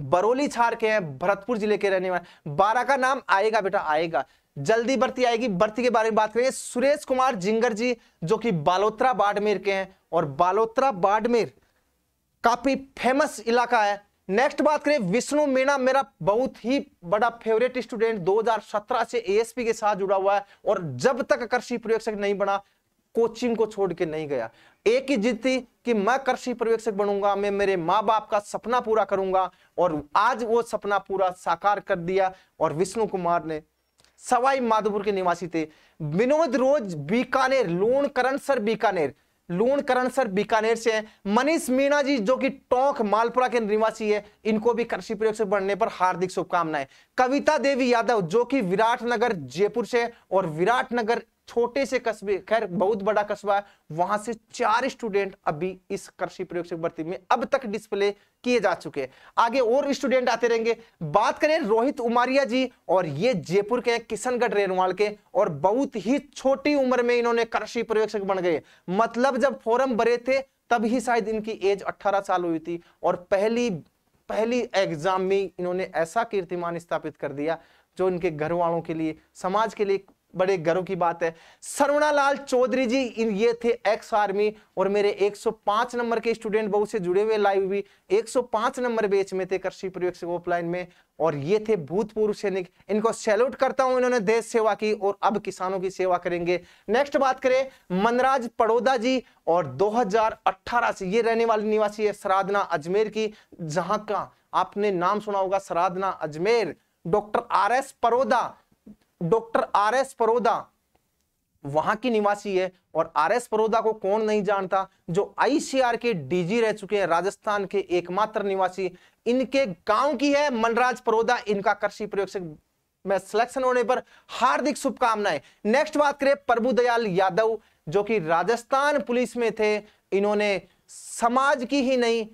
बरौली छार के हैं भरतपुर जिले के रहने वाले बारह का नाम आएगा बेटा आएगा जल्दी बर्ती आएगी बर्ती के बारे में बात करें सुरेश कुमार जिंगर जी जो कि बालोत्रा बाड़मेर के हैं और बालोत्रा बाड़मेर काफी फेमस इलाका है नेक्स्ट बात करें विष्णु मीणा मेरा बहुत ही बड़ा फेवरेट स्टूडेंट 2017 से एएसपी के साथ जुड़ा हुआ है और जब तक कृषि प्रयोगशक नहीं बना कोचिंग को छोड़ के नहीं गया एक ही जिद थी कि मैं कृषि पर्यवेक्षक बनूंगा मैं मेरे माँ बाप का सपना पूरा करूंगा और आज वो सपना पूरा साकार कर दिया और विष्णु कुमार ने सवाई माधोपुर के निवासी थे Vinod Roj Bikaner Lunkaransar Bikaner Lunkaransar Bikaner से हैं मनीष मीणा जी जो कि टोंक मालपुरा के निवासी है इनको भी कृषि प्रयोग से बढ़ने पर हार्दिक शुभकामनाएं कविता देवी यादव जो कि विराटनगर जयपुर से और विराटनगर छोटे से कस्बे खैर बहुत बड़ा कस्बा है वहां से चार स्टूडेंट अभी इस कृषि प्रयोगशाला भर्ती में अब तक डिस्प्ले किए जा चुके हैं आगे और स्टूडेंट आते रहेंगे बात करें रोहित उमारिया जी और ये जयपुर के किशनगढ़ रेनवाल के और बहुत ही छोटी उम्र में इन्होंने कृषि प्रयोगशाला बन गए मतलब जब फॉरम भरे थे तब ही शायद इनकी एज 18 साल हुई थी और पहली पहली एग्जाम में इन्होंने ऐसा कीर्तिमान स्थापित कर दिया जो इनके घर वालों के लिए समाज के लिए बड़े गर्व की बात है सरवणालाल चौधरी जी इन ये थे एक्स आर्मी और मेरे 105 नंबर के स्टूडेंट बहुत से जुड़े हुए लाइव भी 105 नंबर बेच में थे कृषि प्रयोग से ऑफलाइन में और ये थे भूतपूर्व सैनिक इनको सैल्यूट करता हूं इन्होंने देश सेवा की और अब किसानों की सेवा करेंगे नेक्स्ट बात करें मनराज पड़ोदा जी और 2018 से ये रहने वाले निवासी है सराधना अजमेर की जहां का आपने नाम सुना होगा Saradhana Ajmer doctor R S Paroda doctor R S Paroda वहां की निवासी है और आर एस परोदा को कौन नहीं जानता जो आईसीआर के डीजी रह चुके हैं राजस्थान के एकमात्र निवासी इनके गांव की है मनराज परोदा इनका कृषि प्रयोग में सिलेक्शन होने पर हार्दिक शुभकामनाएं नेक्स्ट बात करें प्रभु दयाल यादव जो कि राजस्थान पुलिस में थे इन्होंने समाज की ही नहीं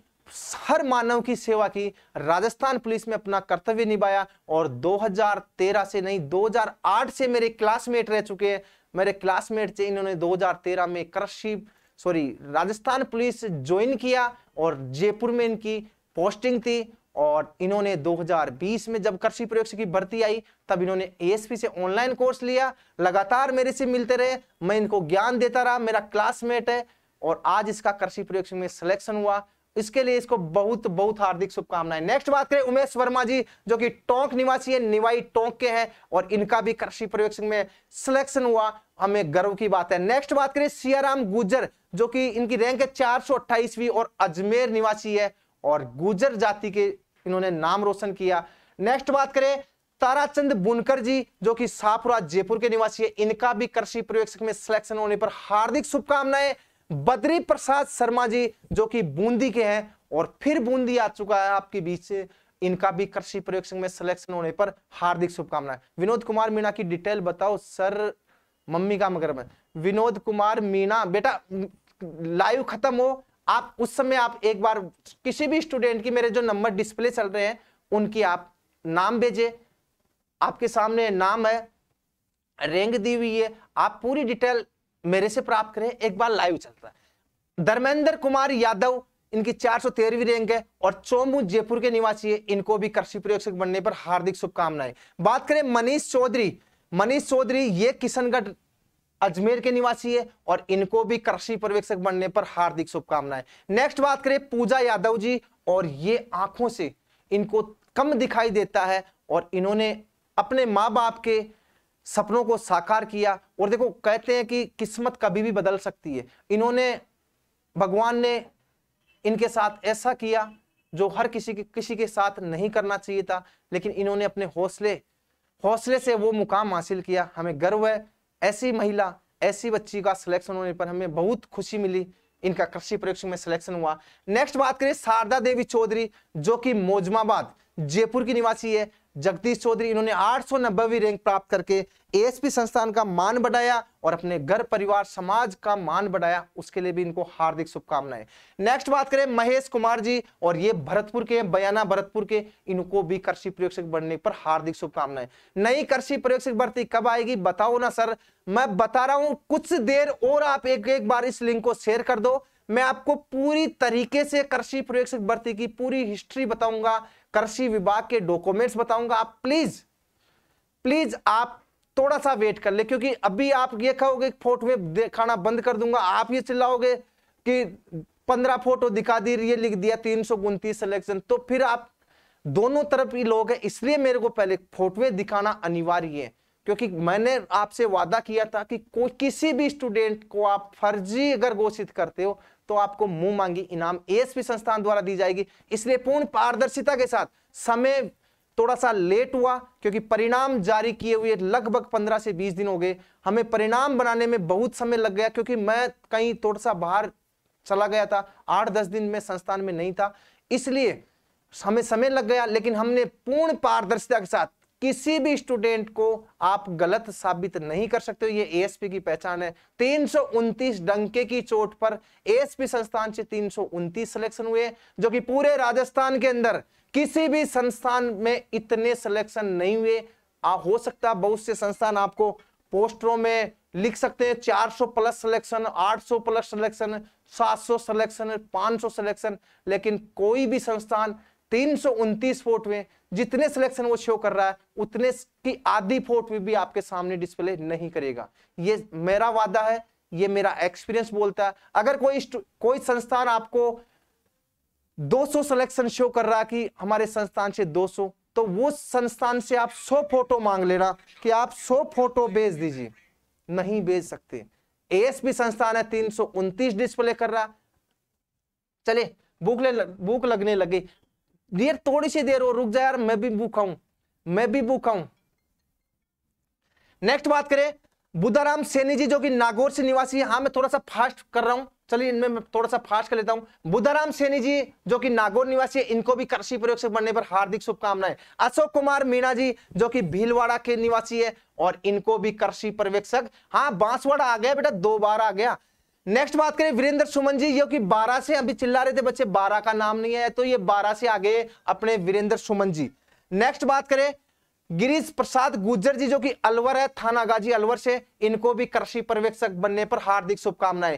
हर मानव की सेवा की राजस्थान पुलिस में अपना कर्तव्य निभाया और 2013 से नहीं 2008 से मेरे क्लासमेट रह चुके हैं मेरे क्लासमेट से इन्होंने 2013 में कृषि सॉरी राजस्थान पुलिस ज्वाइन किया और जयपुर में इनकी पोस्टिंग थी और इन्होंने 2020 में जब कृषि प्रयोग की भर्ती आई तब इन्होंने एएसपी से ऑनलाइन कोर्स लिया लगातार मेरे से मिलते रहे मैं इनको ज्ञान देता रहा मेरा क्लासमेट है और आज इसका कृषि प्रयोग में सिलेक्शन हुआ इसके लिए इसको बहुत बहुत हार्दिक शुभकामनाएं नेक्स्ट बात करें उमेश वर्मा जी जो कि टोंक निवासी है निवाई टोंक के हैं और इनका भी कृषि प्रयोग में सिलेक्शन हुआ हमें गर्व की बात है नेक्स्ट बात करें सियाराम गुजर जो कि इनकी रैंक है चार और अजमेर निवासी है और गुजर जाति के इन्होंने नाम रोशन किया नेक्स्ट बात करें ताराचंद बुनकर जी जो कि सापुरा जयपुर के निवासी है इनका भी कृषि पर्यवेक्षक में सिलेक्शन होने पर हार्दिक शुभकामनाएं बद्री प्रसाद शर्मा जी जो कि बूंदी के हैं और फिर बूंदी आ चुका है आपके बीच से इनका भी कृषि प्रयोग संघ में सिलेक्शन होने पर हार्दिक शुभकामनाएं विनोद कुमार मीणा की डिटेल बताओ सर मम्मी का मगर में विनोद कुमार मीणा बेटा लाइव खत्म हो आप उस समय आप एक बार किसी भी स्टूडेंट की मेरे जो नंबर डिस्प्ले चल रहे हैं उनकी आप नाम भेजे आपके सामने नाम है रेंग दी हुई है आप पूरी डिटेल मेरे से प्राप्त करें एक बार लाइव चलता है धर्मेंद्र कुमार यादव इनकी चार सौ तेरहवीं रैंक है और चोमू जयपुर के निवासी है इनको भी कृषि प्रयोगशक बनने पर हार्दिक शुभकामनाएं बात करें मनीष चौधरी मनीष चौधरी ये किशनगढ़ अजमेर के निवासी है और इनको भी कृषि पर्यवेक्षक बनने पर हार्दिक शुभकामनाएं नेक्स्ट बात करें पूजा यादव जी और ये आंखों से इनको कम दिखाई देता है और इन्होंने अपने माँ बाप के सपनों को साकार किया और देखो कहते हैं कि किस्मत कभी भी बदल सकती है इन्होंने भगवान ने इनके साथ ऐसा किया जो हर किसी के किसी के साथ नहीं करना चाहिए था लेकिन इन्होंने अपने हौसले हौसले से वो मुकाम हासिल किया हमें गर्व है ऐसी महिला ऐसी बच्ची का सिलेक्शन होने पर हमें बहुत खुशी मिली इनका कृषि परीक्षण में सिलेक्शन हुआ नेक्स्ट बात करें शारदा देवी चौधरी जो कि मोजमाबाद जयपुर की निवासी है जगदीश चौधरी इन्होंने आठ रैंक प्राप्त करके एएसपी संस्थान का मान बढ़ाया और अपने घर परिवार समाज का मान बढ़ाया उसके लिए भी इनको हार्दिक शुभकामनाएं नेक्स्ट बात करें महेश कुमार जी और ये भरतपुर के बयाना भरतपुर के इनको भी कृषि प्रयोगशक बनने पर हार्दिक शुभकामनाएं नई कृषि प्रयोगशक भर्ती कब आएगी बताओ ना सर मैं बता रहा हूं कुछ देर और आप एक एक बार इस लिंक को शेयर कर दो मैं आपको पूरी तरीके से कृषि प्रयोगशक भर्ती की पूरी हिस्ट्री बताऊंगा कृषि विभाग के डॉक्यूमेंट्स बताऊंगा आप प्लीज प्लीज आप थोड़ा सा वेट कर ले क्योंकि अभी आप ये कहोगे फोटो में दिखाना बंद कर दूंगा आप ये चिल्लाओगे कि पंद्रह फोटो दिखा दी ये लिख दिया तीन सौ उनतीस सिलेक्शन तो फिर आप दोनों तरफ ही लोग हैं इसलिए मेरे को पहले फोटोएं दिखाना अनिवार्य है क्योंकि मैंने आपसे वादा किया था कि कोई किसी भी स्टूडेंट को आप फर्जी अगर घोषित करते हो तो आपको मुंह मांगी इनाम एएसपी संस्थान द्वारा दी जाएगी इसलिए पूर्ण पारदर्शिता के साथ समय थोड़ा सा लेट हुआ क्योंकि परिणाम जारी किए हुए लगभग 15 से 20 दिन हो गए हमें परिणाम बनाने में बहुत समय लग गया क्योंकि मैं कहीं थोड़ा सा बाहर चला गया था आठ दस दिन में संस्थान में नहीं था इसलिए हमें समय लग गया लेकिन हमने पूर्ण पारदर्शिता के साथ किसी भी स्टूडेंट को आप गलत साबित नहीं कर सकते हो ये एएसपी की पहचान है तीन डंके की चोट पर एएसपी संस्थान से तीन सिलेक्शन हुए जो कि पूरे राजस्थान के अंदर किसी भी संस्थान में इतने सिलेक्शन नहीं हुए आ, हो सकता बहुत से संस्थान आपको पोस्टरों में लिख सकते हैं 400 plus selection 800 plus selection 700 selection 500 selection लेकिन कोई भी संस्थान तीन फोट में जितने सिलेक्शन वो शो कर रहा है उतने की आधी फोट में भी आपके सामने डिस्प्ले नहीं करेगा ये मेरा वादा है ये मेरा एक्सपीरियंस बोलता है अगर कोई कोई संस्थान आपको 200 सिलेक्शन शो कर रहा कि हमारे संस्थान से 200 तो वो संस्थान से आप 100 फोटो मांग लेना कि आप 100 फोटो भेज दीजिए नहीं भेज सकते एएसपी संस्थान है तीन डिस्प्ले कर रहा चले भूख ले बुक लगने लगे देर थोड़ी सी देर और रुक जाए यार मैं भी भूखा हूं मैं भी भूखा हूं नेक्स्ट बात करें बुद्धाराम सैनी जी जो कि नागौर से निवासी है हाँ मैं थोड़ा सा फास्ट कर रहा हूं चलिए इनमें मैं थोड़ा सा फास्ट कर लेता हूं बुद्धाराम सैनी जी जो कि नागौर निवासी है इनको भी कृषि प्रयोग से बनने पर हार्दिक शुभकामनाएं अशोक कुमार मीणा जी जो कि भीलवाड़ा के निवासी है और इनको भी कृषि पर्यवेक्षक हाँ बांसवाड़ा आ गया बेटा दो बार आ गया नेक्स्ट बात करें वीरेंद्र सुमन जी जो कि 12 से अभी चिल्ला रहे थे बच्चे 12 का नाम नहीं है तो ये 12 से आगे अपने वीरेंद्र सुमन जी नेक्स्ट बात करें गिरीश प्रसाद गुजर जी जो कि अलवर है थाना गाजी अलवर से इनको भी कृषि पर्यवेक्षक बनने पर हार्दिक शुभकामनाएं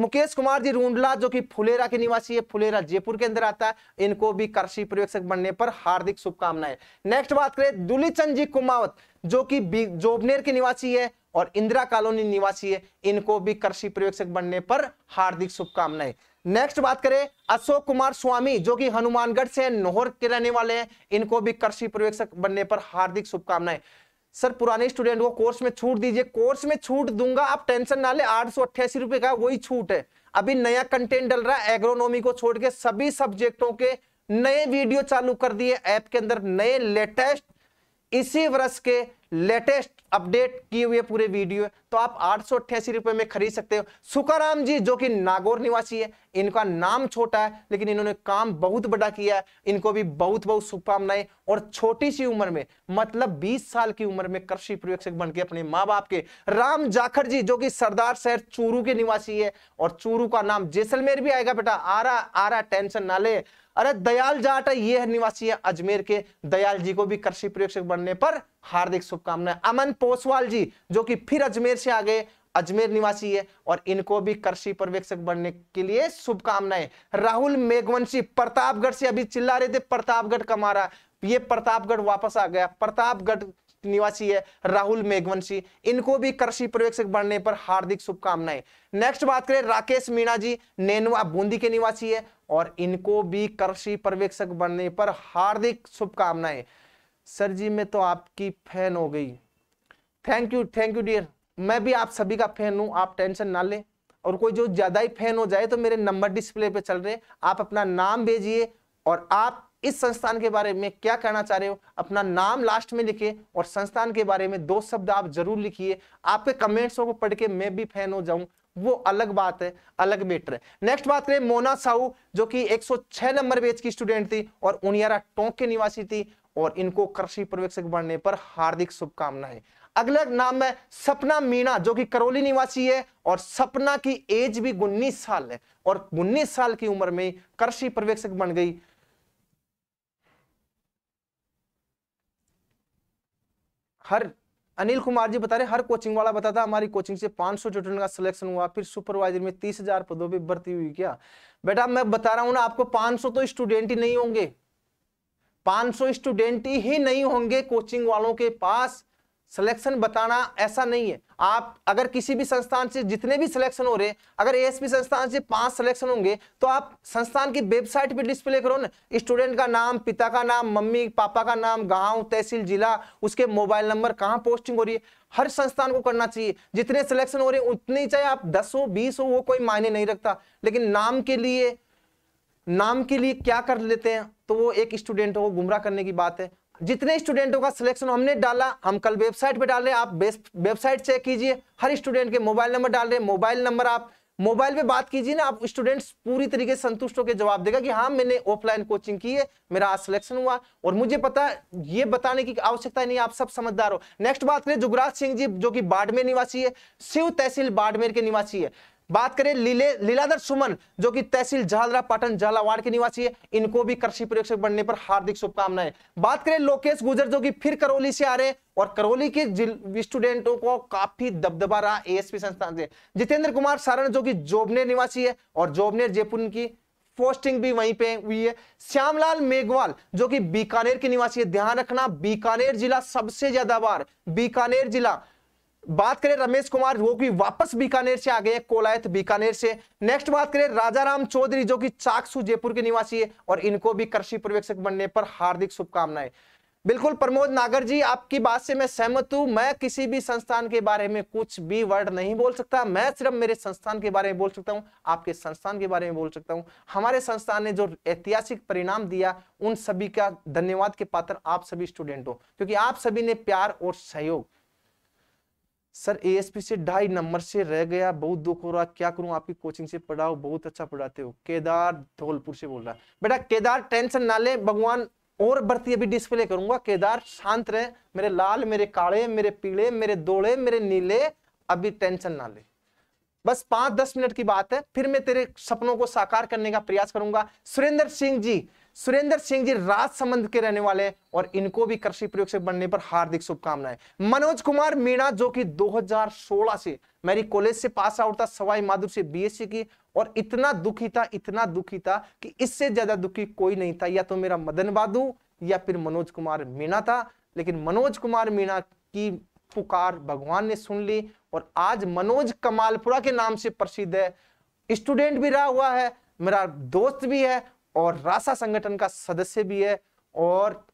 मुकेश कुमार जी रूंडला जो कि फुलेरा के निवासी है फुलेरा जयपुर के अंदर आता है इनको भी कृषि पर्यवेक्षक बनने पर हार्दिक शुभकामनाएं नेक्स्ट बात करें दुलीचंद जी कुमावत जो कि जोबनेर के निवासी है और इंदिरा कॉलोनी निवासी है इनको भी कृषि पर्यवेक्षक बनने पर हार्दिक शुभकामनाएं नेक्स्ट बात करें अशोक कुमार स्वामी जो कि हनुमानगढ़ से नोहर के रहने वाले हैं इनको भी कृषि पर्यवेक्षक बनने पर हार्दिक शुभकामनाएं सर पुराने स्टूडेंट को कोर्स में छूट दीजिए कोर्स में छूट दूंगा आप टेंशन ना ले आठ सौ अट्ठासी रुपए का वही छूट है अभी नया कंटेंट डल रहा है एग्रोनॉमी को छोड़ के सभी सब्जेक्टों के नए वीडियो चालू कर दिए ऐप के अंदर नए लेटेस्ट इसी वर्ष के लेटेस्ट अपडेट किए हुए पूरे वीडियो तो आप आठ रुपए में खरीद सकते हो सुकाराम जी जो कि नागौर निवासी है इनका नाम छोटा है लेकिन इन्होंने काम बहुत बड़ा किया है इनको भी बहुत बहुत शुभकामनाएं और छोटी सी उम्र में मतलब 20 साल की उम्र में कृषि प्रयोगशक बन के अपने माँ बाप के राम जाखड़ जी जो कि सरदार शहर चूरू के निवासी है और चूरू का नाम जैसलमेर भी आएगा बेटा आरा आरा टेंशन ना ले अरे दयाल जाट ये है निवासी है अजमेर के दयाल जी को भी कृषि पर्यवेक्षक बनने पर हार्दिक शुभकामनाएं अमन पोसवाल जी जो कि फिर अजमेर से आ गए अजमेर निवासी है और इनको भी कृषि पर्यवेक्षक बनने के लिए शुभकामनाएं राहुल मेघवंशी प्रतापगढ़ से अभी चिल्ला रहे थे प्रतापगढ़ कमारा ये प्रतापगढ़ वापस आ गया प्रतापगढ़ निवासी है राहुल मेघवंशी इनको भी कृषि पर्यवेक्षक बनने पर हार्दिक शुभकामनाएं नेक्स्ट बात करें राकेश मीणा जी नेनुआ बूंदी के निवासी है और इनको भी कृषि पर्यवेक्षक बनने पर हार्दिक शुभकामनाएं सर जी मैं तो आपकी फैन हो गई thank you thank you dear मैं भी आप सभी का फैन हूं आप टेंशन ना ले और कोई जो ज्यादा ही फैन हो जाए तो मेरे नंबर डिस्प्ले पे चल रहे आप अपना नाम भेजिए और आप इस संस्थान के बारे में क्या कहना चाह रहे हो अपना नाम लास्ट में लिखिए और संस्थान के बारे में दो शब्द आप जरूर लिखिए आपके कमेंट्स को पढ़ के मैं भी फैन हो जाऊं वो अलग बात है अलग बेटर है नेक्स्ट बात करें मोना साहू जो कि 106 नंबर बेच की स्टूडेंट थी और उनियारा टोंक के निवासी थी और इनको कृषि पर्यवेक्षक बनने पर हार्दिक शुभकामनाएं अगला नाम है सपना मीणा जो कि करौली निवासी है और सपना की एज भी उन्नीस साल है और उन्नीस साल की उम्र में कृषि पर्यवेक्षक बन गई हर अनिल कुमार जी बता रहे हर कोचिंग वाला बताता हमारी कोचिंग से 500 स्टूडेंट का सिलेक्शन हुआ फिर सुपरवाइजर में तीस हजार पदों पर भर्ती हुई क्या बेटा मैं बता रहा हूं ना आपको 500 तो स्टूडेंट ही नहीं होंगे 500 स्टूडेंट ही नहीं होंगे कोचिंग वालों के पास सिलेक्शन बताना ऐसा नहीं है आप अगर किसी भी संस्थान से जितने भी सिलेक्शन हो रहे अगर ए संस्थान से पांच सिलेक्शन होंगे तो आप संस्थान की वेबसाइट पे डिस्प्ले करो ना स्टूडेंट का नाम पिता का नाम मम्मी पापा का नाम गांव तहसील जिला उसके मोबाइल नंबर कहाँ पोस्टिंग हो रही है हर संस्थान को करना चाहिए जितने सिलेक्शन हो रहे हैं उतने चाहे आप दस हो बीस हो वो कोई मायने नहीं रखता लेकिन नाम के लिए नाम के लिए क्या कर लेते हैं तो वो एक स्टूडेंट को गुमराह करने की बात है जितने स्टूडेंटों का सिलेक्शन हमने डाला हम कल वेबसाइट पे डाल रहे हैं आप वेबसाइट चेक कीजिए हर स्टूडेंट के मोबाइल नंबर डाल रहे हैं मोबाइल नंबर आप मोबाइल पे बात कीजिए ना आप स्टूडेंट्स पूरी तरीके से संतुष्ट होकर जवाब देगा कि हाँ मैंने ऑफलाइन कोचिंग की है मेरा आज सिलेक्शन हुआ और मुझे पता ये बताने की आवश्यकता नहीं आप सब समझदार हो नेक्स्ट बात करें जुगराज सिंह जी जो कि बाड़मेर निवासी है शिव तहसील बाड़मेर के निवासी है बात करें लीले लीलाधर सुमन जो कि तहसील झालरा पाटन झालावाड़ के निवासी है इनको भी कृषि पर्यवेक्षक बनने पर हार्दिक शुभकामनाएं बात करें लोकेश गुजर जो कि फिर करौली से आ रहे हैं और करौली के स्टूडेंटों को काफी दबदबा रहा एएसपी संस्थान से जितेंद्र कुमार सारण जो कि जोबनेर निवासी है और जोबनेर जयपुर की पोस्टिंग भी वहीं पे हुई है श्यामलाल मेघवाल जो कि बीकानेर के निवासी है ध्यान रखना बीकानेर जिला सबसे ज्यादा बार बीकानेर जिला बात करें रमेश कुमार वो भी वापस बीकानेर से आ गए कोलायत बीकानेर से नेक्स्ट बात करें राजाराम चौधरी जो कि चाकसू जयपुर के निवासी है और इनको भी कृषि पर्यवेक्षक बनने पर हार्दिक शुभकामनाएं बिल्कुल प्रमोद नागर जी आपकी बात से मैं सहमत हूं मैं किसी भी संस्थान के बारे में कुछ भी वर्ड नहीं बोल सकता मैं सिर्फ मेरे संस्थान के बारे में बोल सकता हूं आपके संस्थान के बारे में बोल सकता हूं हमारे संस्थान ने जो ऐतिहासिक परिणाम दिया उन सभी का धन्यवाद के पात्र आप सभी स्टूडेंट हो क्योंकि आप सभी ने प्यार और सहयोग सर एएसपी से ढाई नंबर से रह गया बहुत दुख हो रहा क्या करूं आपकी कोचिंग से पढ़ाओ बहुत अच्छा पढ़ाते हो केदार धौलपुर से बोल रहा है बेटा केदार टेंशन ना ले भगवान और बढ़ती अभी डिस्प्ले करूंगा केदार शांत रहे मेरे लाल मेरे काले मेरे पीले मेरे दोड़े मेरे नीले अभी टेंशन ना ले बस पांच दस मिनट की बात है फिर मैं तेरे सपनों को साकार करने का प्रयास करूंगा सुरेंद्र सिंह जी सुरेंद्र सिंह जी राज संबंध के रहने वाले हैं और इनको भी कृषि प्रयोग से बनने पर हार्दिक शुभकामनाएं मनोज कुमार मीणा जो कि 2016 से मेरी कॉलेज से पास आउट था सवाई माधुर से बीएससी की और इतना दुखी था इतना दुखी था कि इससे ज्यादा दुखी कोई नहीं था या तो मेरा मदन बादू या फिर मनोज कुमार मीणा था लेकिन मनोज कुमार मीणा की पुकार भगवान ने सुन ली और आज मनोज कमालपुरा के नाम से प्रसिद्ध है स्टूडेंट भी रहा हुआ है मेरा दोस्त भी है और रासा संगठन का सदस्य भी है और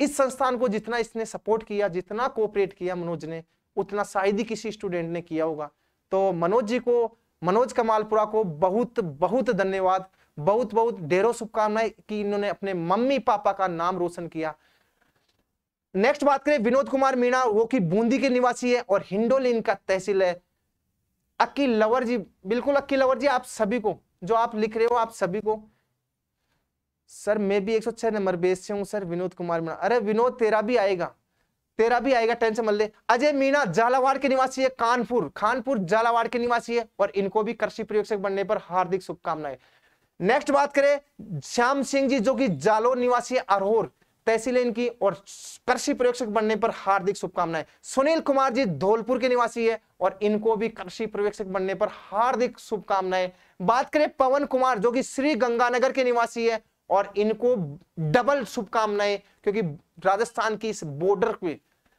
इस संस्थान को जितना इसने सपोर्ट किया जितना कोऑपरेट किया मनोज ने उतना शायद ही किसी स्टूडेंट ने किया होगा तो मनोज जी को मनोज कमालपुरा को बहुत बहुत धन्यवाद बहुत बहुत ढेरों शुभकामनाएं कि इन्होंने अपने मम्मी पापा का नाम रोशन किया नेक्स्ट बात करें विनोद कुमार मीणा वो कि बूंदी के निवासी है और हिंडोल इनका तहसील है अक्की लवर जी बिल्कुल अक्की लवर जी आप सभी को जो आप लिख रहे हो आप सभी को सर मैं भी 106 नंबर बेस से हूँ सर विनोद कुमार मीणा अरे विनोद तेरा भी आएगा तेरा भी आएगा टेंशन मल्ले अजय मीणा झालावाड़ के निवासी है कानपुर खानपुर झालावाड़ के निवासी है और इनको भी कृषि प्रयोगशक बनने पर हार्दिक शुभकामनाएं नेक्स्ट बात करें श्याम सिंह जी जो कि जालोर निवासी है अरहोर तहसील इनकी और कृषि प्रयोगशक बनने पर हार्दिक शुभकामनाएं सुनील कुमार जी धौलपुर के निवासी है और इनको भी कृषि प्रवेक्षक बनने पर हार्दिक शुभकामनाएं बात करें पवन कुमार जो कि श्री गंगानगर के निवासी है और इनको डबल शुभकामनाएं क्योंकि राजस्थान की इस बॉर्डर पे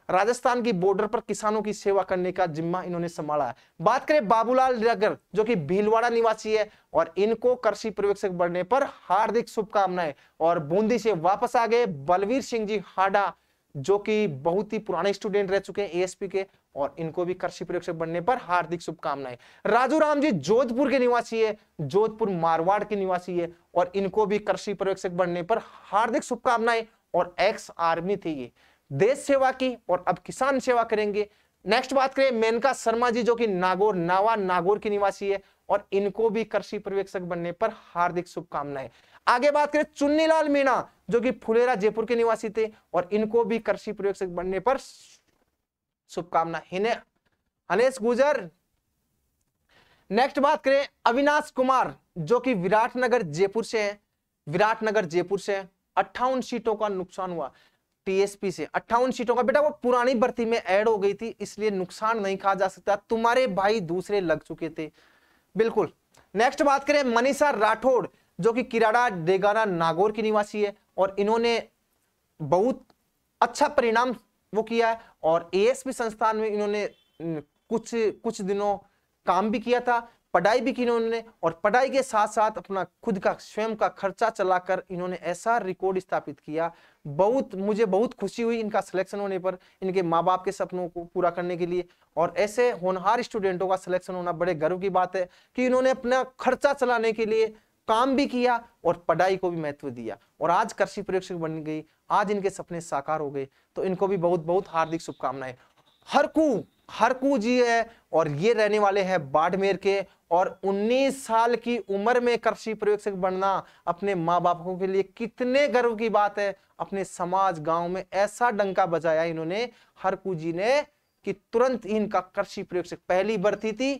राजस्थान की बॉर्डर पर किसानों की सेवा करने का जिम्मा इन्होंने संभाला है बात करें बाबूलाल नगर जो कि भीलवाड़ा निवासी है और इनको कृषि पर्यवेक्षक बढ़ने पर हार्दिक शुभकामनाएं और बूंदी से वापस आ गए बलवीर सिंह जी हाडा जो कि बहुत ही पुराने स्टूडेंट रह चुके हैं एएसपी के और इनको भी कृषि प्रेक्षक बनने पर हार्दिक शुभकामनाएं राजू राम जी जोधपुर के निवासी है जोधपुर मारवाड़ के निवासी है और इनको भी कृषि प्रेक्षक बनने पर हार्दिक शुभकामनाएं और एक्स आर्मी थे ये देश सेवा की और अब किसान सेवा करेंगे नेक्स्ट बात करें मेनका शर्मा जी जो कि नागौर नावा नागौर की निवासी है और इनको भी कृषि पर्यवेक्षक बनने पर हार्दिक शुभकामनाएं आगे बात करें चुन्नीलाल मीणा जो कि फुलेरा जयपुर के निवासी थे और इनको भी कृषि पर्यवेक्षक बनने पर शुभकामना अनेश गुजर नेक्स्ट बात करें अविनाश कुमार जो कि विराटनगर जयपुर से है नगर जयपुर से अट्ठावन सीटों का नुकसान हुआ टीएसपी से अट्ठावन सीटों का बेटा वो पुरानी भर्ती में ऐड हो गई थी इसलिए नुकसान नहीं कहा जा सकता तुम्हारे भाई दूसरे लग चुके थे बिल्कुल नेक्स्ट बात करें मनीषा राठौड़ जो कि किराड़ा डेगाना नागौर की निवासी है और इन्होंने बहुत अच्छा परिणाम वो किया है और एएसपी संस्थान में इन्होंने कुछ कुछ दिनों काम भी किया था पढ़ाई भी की इन्होंने और पढ़ाई के साथ साथ अपना खुद का स्वयं का खर्चा चलाकर इन्होंने ऐसा रिकॉर्ड स्थापित किया बहुत मुझे बहुत खुशी हुई इनका सिलेक्शन होने पर इनके माँ बाप के सपनों को पूरा करने के लिए और ऐसे होनहार स्टूडेंटों का सिलेक्शन होना बड़े गर्व की बात है कि इन्होंने अपना खर्चा चलाने के लिए काम भी किया और पढ़ाई को भी महत्व दिया और आज कृषि प्रेक्षक बन गई आज इनके सपने साकार हो गए तो इनको भी बहुत बहुत हार्दिक शुभकामनाएं हरकू हरकू जी है और ये रहने वाले हैं बाड़मेर के और 19 साल की उम्र में कृषि प्रवेक्षक बनना अपने माँ बापों के लिए कितने गर्व की बात है अपने समाज गांव में ऐसा डंका बजाया इन्होंने हरकू जी ने कि तुरंत इनका कृषि प्रवेक्षक पहली भर्ती थी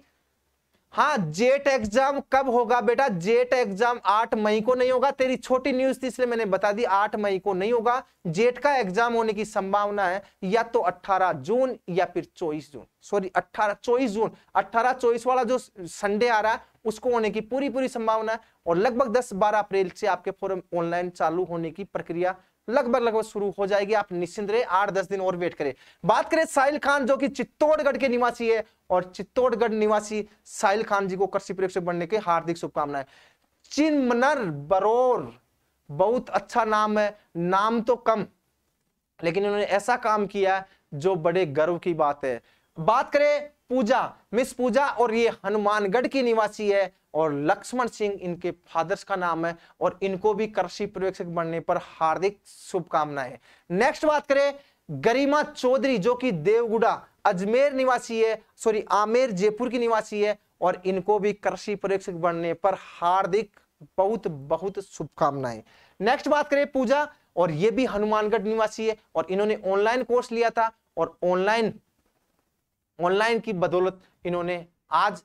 हाँ जेट एग्जाम कब होगा बेटा जेट एग्जाम आठ मई को नहीं होगा तेरी छोटी न्यूज थी इसलिए मैंने बता दी आठ मई को नहीं होगा जेट का एग्जाम होने की संभावना है या तो अट्ठारह जून या फिर चौबीस जून सॉरी अट्ठारह चौबीस जून अट्ठारह चौबीस वाला जो संडे आ रहा है उसको होने की पूरी पूरी संभावना है और लगभग दस बारह अप्रैल से आपके फॉरम ऑनलाइन चालू होने की प्रक्रिया लगभग लगभग शुरू हो जाएगी आप निश्चिंत रहे आठ दस दिन और वेट करें बात करें साहिल खान जो कि चित्तौड़गढ़ के निवासी है और चित्तौड़गढ़ निवासी साहिल खान जी को कृषि प्रयोग से बनने के हार्दिक शुभकामनाएं चिन्मनर बरोर बहुत अच्छा नाम है नाम तो कम लेकिन इन्होंने ऐसा काम किया जो बड़े गर्व की बात है बात करें पूजा मिस पूजा और ये हनुमानगढ़ की निवासी है और लक्ष्मण सिंह इनके फादर्स का नाम है और इनको भी कृषि पर्यवेक्षक बनने पर हार्दिक शुभकामनाएं नेक्स्ट बात करें गरिमा चौधरी जो कि देवगुड़ा अजमेर निवासी है सॉरी आमेर जयपुर की निवासी है और इनको भी कृषि पर्यवेक्षक बनने पर हार्दिक बहुत बहुत शुभकामनाएं नेक्स्ट बात करें पूजा और ये भी हनुमानगढ़ निवासी है और इन्होंने ऑनलाइन कोर्स लिया था और ऑनलाइन ऑनलाइन की बदौलत इन्होंने आज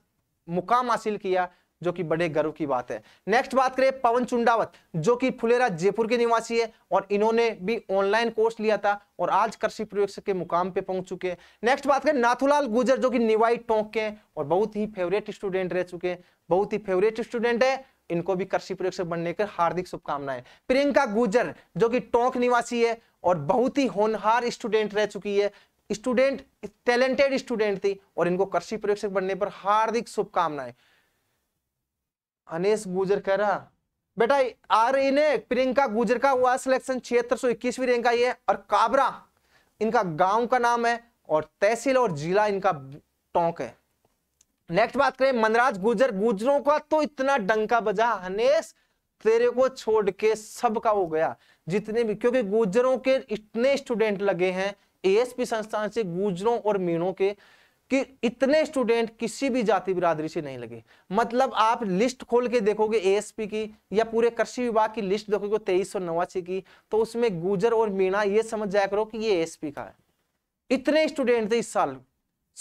मुकाम हासिल किया जो कि बड़े गर्व की बात है नेक्स्ट बात करें पवन चुंडावत जो कि फुलेरा जयपुर के निवासी है और इन्होंने भी ऑनलाइन कोर्स लिया था और आज कृषि प्रयोग के मुकाम पे पहुंच चुके हैं नेक्स्ट बात करें नाथुलाल गुजर जो कि निवाई टोंक के हैं और बहुत ही फेवरेट स्टूडेंट रह चुके हैं बहुत ही फेवरेट स्टूडेंट है इनको भी कृषि प्रवेक्षक बनने के हार्दिक शुभकामनाएं प्रियंका गुजर जो कि टोंक निवासी है और बहुत ही होनहार स्टूडेंट रह चुकी है स्टूडेंट टैलेंटेड स्टूडेंट थी और इनको कृषि प्रेक्षक बनने पर हार्दिक शुभकामनाएं अनेश गुजर कह रहा बेटा आर ने प्रियंका गुजर का हुआ सिलेक्शन छिहत्तर सौ इक्कीसवीं रैंक आई है और काबरा इनका गांव का नाम है और तहसील और जिला इनका टोंक है नेक्स्ट बात करें मनराज गुजर गुजरों का तो इतना डंका बजा हनेश तेरे को छोड़ के सबका हो गया जितने भी क्योंकि गुजरों के इतने स्टूडेंट लगे हैं एएसपी संस्थान से गुजरों और मीणों के कि इतने स्टूडेंट किसी भी जाति बिरादरी से नहीं लगे मतलब आप लिस्ट खोल के देखोगे एएसपी की या पूरे कृषि विभाग की लिस्ट देखोगे तेईस सौ नवासी की तो उसमें गुजर और मीणा ये समझ जाया करो कि ये एएसपी का है इतने स्टूडेंट थे इस साल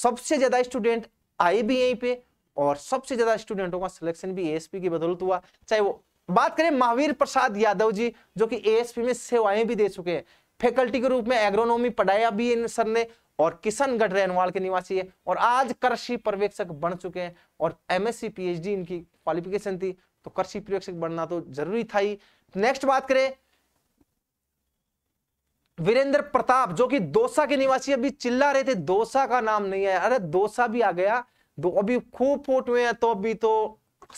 सबसे ज्यादा स्टूडेंट आए भी यहीं पे और सबसे ज्यादा स्टूडेंटों का सिलेक्शन भी एएसपी की बदौलत हुआ चाहे वो बात करें महावीर प्रसाद यादव जी जो कि एएसपी में सेवाएं भी दे चुके हैं फैकल्टी के रूप में एग्रोनॉमी पढ़ाया भी इन सर ने और किशनगढ़ रेनवाल के निवासी है और आज कृषि पर्यवेक्षक बन चुके हैं और एमएससी पीएचडी इनकी क्वालिफिकेशन थी तो कृषि पर्यवेक्षक बनना तो जरूरी था ही नेक्स्ट बात करें वीरेंद्र प्रताप जो कि दोसा के निवासी अभी चिल्ला रहे थे दोसा का नाम नहीं आया अरे दोसा भी आ गया दो अभी खूब फोटो में है तो अभी तो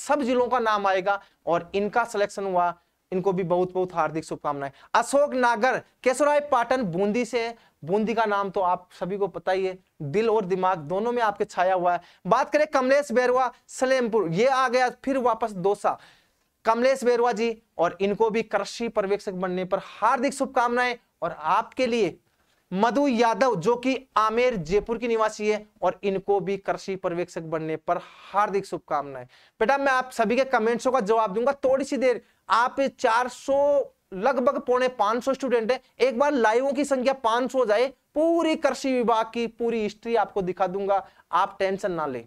सब जिलों का नाम आएगा और इनका सिलेक्शन हुआ इनको भी बहुत बहुत हार्दिक शुभकामनाएं अशोक नागर केशवराय पाटन बूंदी से बूंदी का नाम तो आप सभी को पता ही है दिल और दिमाग दोनों में आपके छाया हुआ है बात करें कमलेश बेरुआ सलेमपुर ये आ गया फिर वापस दोसा कमलेश बेरवा जी और इनको भी कृषि पर्यवेक्षक बनने पर हार्दिक शुभकामनाएं और आपके लिए मधु यादव जो कि आमेर जयपुर की निवासी है और इनको भी कृषि पर्यवेक्षक बनने पर हार्दिक शुभकामनाएं बेटा मैं आप सभी के कमेंट्सों का जवाब दूंगा थोड़ी सी देर आप 400 लगभग पौने 500 स्टूडेंट है एक बार लाइवों की संख्या 500 हो जाए पूरी कृषि विभाग की पूरी हिस्ट्री आपको दिखा दूंगा आप टेंशन ना ले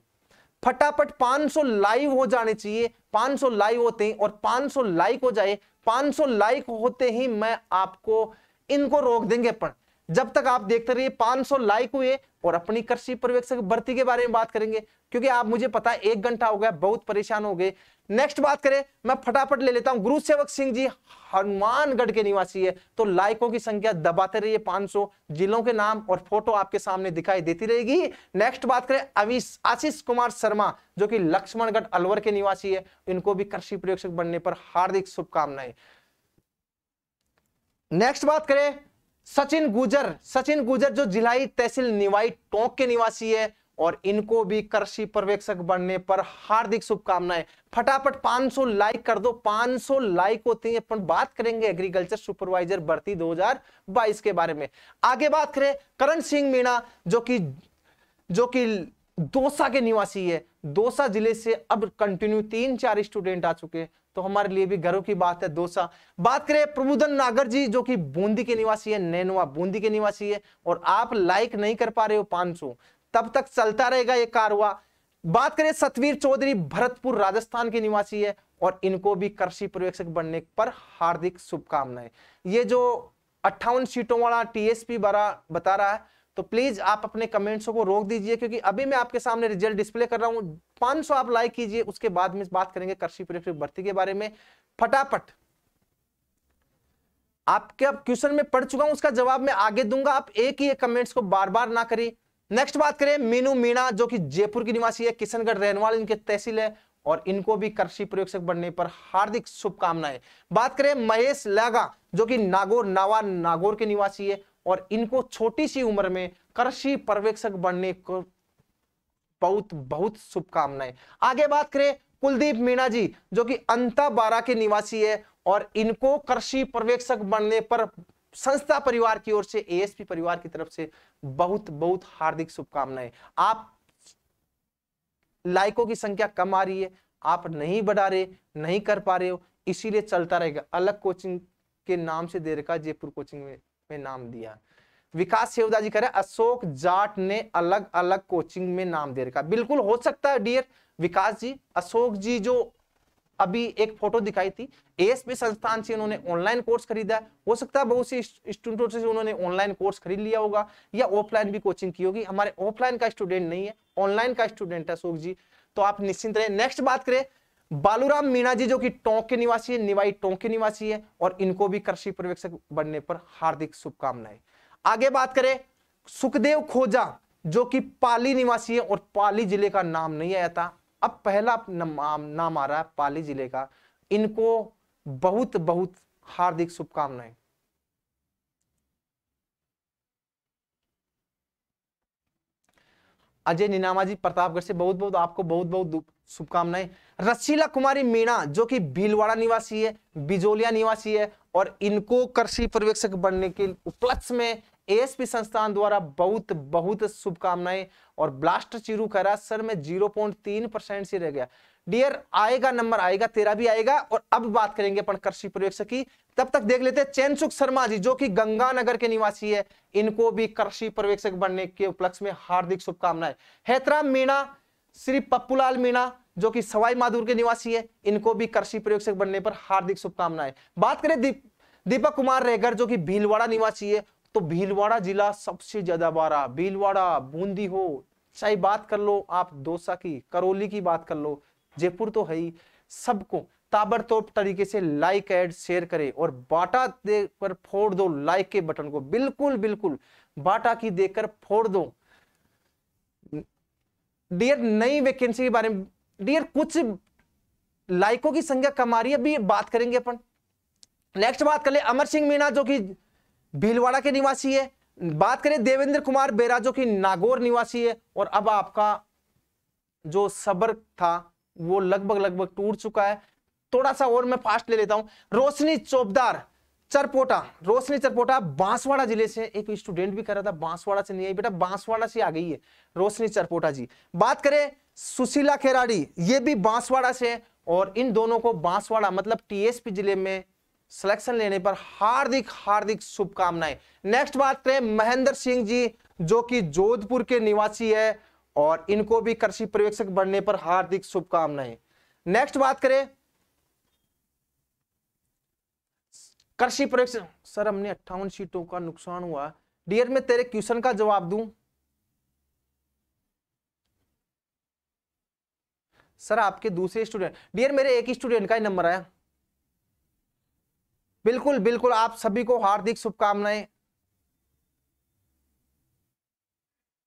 फटाफट 500 लाइव हो जाने चाहिए 500 लाइव होते ही और 500 लाइक हो जाए 500 लाइक होते ही मैं आपको इनको रोक देंगे पर जब तक आप देखते रहिए 500 लाइक हुए और अपनी कृषि पर्यवेक्षक भर्ती के बारे में बात करेंगे क्योंकि आप मुझे पता है एक घंटा हो गया बहुत परेशान हो गए नेक्स्ट बात करें मैं फटाफट ले लेता हूं गुरु सेवक सिंह जी हनुमानगढ़ के निवासी है तो लाइकों की संख्या दबाते रहिए 500 जिलों के नाम और फोटो आपके सामने दिखाई देती रहेगी नेक्स्ट बात करें अविश आशीष कुमार शर्मा जो कि लक्ष्मणगढ़ अलवर के निवासी है इनको भी कृषि पर्यवेक्षक बनने पर हार्दिक शुभकामनाएं नेक्स्ट बात करें सचिन गुजर सचिन गुजर जो जिलाई तहसील निवाई टोंक के निवासी है और इनको भी कृषि पर्यवेक्षक बनने पर हार्दिक शुभकामनाएं फटाफट 500 लाइक कर दो 500 लाइक होते हैं अपन बात करेंगे एग्रीकल्चर सुपरवाइजर भर्ती 2022 के बारे में आगे बात करें करण सिंह मीणा जो कि जो कि दोसा के निवासी है दोसा जिले से अब कंटिन्यू तीन चार स्टूडेंट आ चुके हैं तो हमारे लिए भी गर्व की बात है दोसा बात करें प्रबुधन नागर जी जो कि बूंदी के निवासी है नैनवा बूंदी के निवासी है और आप लाइक नहीं कर पा रहे हो पांच तब तक चलता रहेगा ये कारवा बात करें सतवीर चौधरी भरतपुर राजस्थान के निवासी है और इनको भी कृषि पर्यवेक्षक बनने पर हार्दिक शुभकामनाएं ये जो अट्ठावन सीटों वाला टीएसपी बड़ा बता रहा है तो प्लीज आप अपने कमेंट्सों को रोक दीजिए क्योंकि अभी मैं आपके सामने रिजल्ट डिस्प्ले कर रहा हूँ 500 आप लाइक कीजिए उसके बाद में बात करेंगे कृषि प्रेक्षक भर्ती के बारे में फटाफट आपके अब क्वेश्चन में पढ़ चुका हूं उसका जवाब मैं आगे दूंगा आप एक ही एक कमेंट्स को बार बार ना करें नेक्स्ट बात करें मीनू मीणा जो कि जयपुर की निवासी है किशनगढ़ रहने वाले इनके तहसील है और इनको भी कृषि प्रयोगशक बनने पर हार्दिक शुभकामनाएं बात करें महेश लागा जो कि नागौर नावा नागौर के निवासी है और इनको छोटी सी उम्र में कृषि पर्यवेक्षक बनने को बहुत बहुत शुभकामनाएं आगे बात करें कुलदीप मीणा जी जो कि अंता बारा के निवासी है और इनको कृषि पर्यवेक्षक बनने पर संस्था परिवार की ओर से एएसपी परिवार की तरफ से बहुत बहुत हार्दिक शुभकामनाएं आप लाइकों की संख्या कम आ रही है आप नहीं बढ़ा रहे नहीं कर पा रहे हो इसीलिए चलता रहेगा अलग कोचिंग के नाम से दे रखा जयपुर कोचिंग में में नाम दिया विकास सेवदा जी कह रहे हैं अशोक जाट ने अलग अलग कोचिंग में नाम दे रखा बिल्कुल हो सकता है डियर विकास जी अशोक जी जो अभी एक फोटो दिखाई थी एएसपी संस्थान से उन्होंने ऑनलाइन कोर्स खरीदा हो सकता है बहुत से स्टूडेंटों से उन्होंने ऑनलाइन कोर्स खरीद लिया होगा या ऑफलाइन भी कोचिंग की होगी हमारे ऑफलाइन का स्टूडेंट नहीं है ऑनलाइन का स्टूडेंट है अशोक जी तो आप निश्चिंत रहे नेक्स्ट बात करें बालूराम मीणा जी जो कि टोंक के निवासी है निवाई टोंक के निवासी है और इनको भी कृषि पर्यवेक्षक बनने पर हार्दिक शुभकामनाएं आगे बात करें सुखदेव खोजा जो कि पाली निवासी है और पाली जिले का नाम नहीं आया था अब पहला नाम नाम आ रहा है पाली जिले का इनको बहुत बहुत हार्दिक शुभकामनाएं अजय निनामा जी प्रतापगढ़ से बहुत बहुत आपको बहुत बहुत शुभकामनाएं रसीला कुमारी मीणा जो कि बीलवाड़ा निवासी है बिजोलिया निवासी है और इनको कृषि पर्यवेक्षक बनने के उपलक्ष्य में एएसपी संस्थान द्वारा बहुत बहुत शुभकामनाएं और ब्लास्ट चिरू कह रहा सर मैं जीरो पॉइंट तीन परसेंट से रह गया डियर आएगा नंबर आएगा तेरा भी आएगा और अब बात करेंगे अपन कृषि पर्यवेक्षक की तब तक देख लेते हैं चैनसुख शर्मा जी जो कि गंगानगर के निवासी है इनको भी कृषि पर्यवेक्षक बनने के उपलक्ष्य में हार्दिक शुभकामनाएं हैतराम मीणा श्री पप्पूलाल मीणा जो कि सवाई माधुर के निवासी है इनको भी कृषि से बनने पर हार्दिक शुभकामनाएं बात करें दीप दीपक कुमार रेगर जो कि भीलवाड़ा निवासी है तो भीलवाड़ा जिला सबसे ज्यादा बारा भीलवाड़ा बूंदी हो चाहे बात कर लो आप दोसा की करौली की बात कर लो जयपुर तो है ही सबको ताबड़तोप तरीके से लाइक एड शेयर करें और बाटा दे पर फोड़ दो लाइक के बटन को बिल्कुल बिल्कुल बाटा की देकर फोड़ दो डियर नई वैकेंसी के बारे में डियर कुछ लाइकों की संख्या आ रही है अभी बात करेंगे अपन नेक्स्ट बात कर ले अमर सिंह मीणा जो कि भीलवाड़ा के निवासी है बात करें देवेंद्र कुमार बेरा जो कि नागौर निवासी है और अब आपका जो सबर था वो लगभग लगभग टूट चुका है थोड़ा सा और मैं फास्ट ले लेता हूं रोशनी चौबदार चरपोटा रोशनी चरपोटा बांसवाड़ा जिले से एक स्टूडेंट भी कर रहा था बांसवाड़ा से नहीं आई बेटा बांसवाड़ा से आ गई है रोशनी चरपोटा जी बात करें सुशीला खेराड़ी ये भी बांसवाड़ा से और इन दोनों को बांसवाड़ा मतलब टीएसपी जिले में सिलेक्शन लेने पर हार्दिक हार्दिक शुभकामनाएं नेक्स्ट बात करें महेंद्र सिंह जी जो कि जोधपुर के निवासी है और इनको भी कृषि पर्यवेक्षक बनने पर हार्दिक शुभकामनाएं नेक्स्ट बात करें कृषि परीक्षण सर हमने अट्ठावन सीटों का नुकसान हुआ डियर मैं तेरे क्वेश्चन का जवाब दू सर आपके दूसरे स्टूडेंट डियर मेरे एक ही स्टूडेंट का ही नंबर आया बिल्कुल बिल्कुल आप सभी को हार्दिक शुभकामनाएं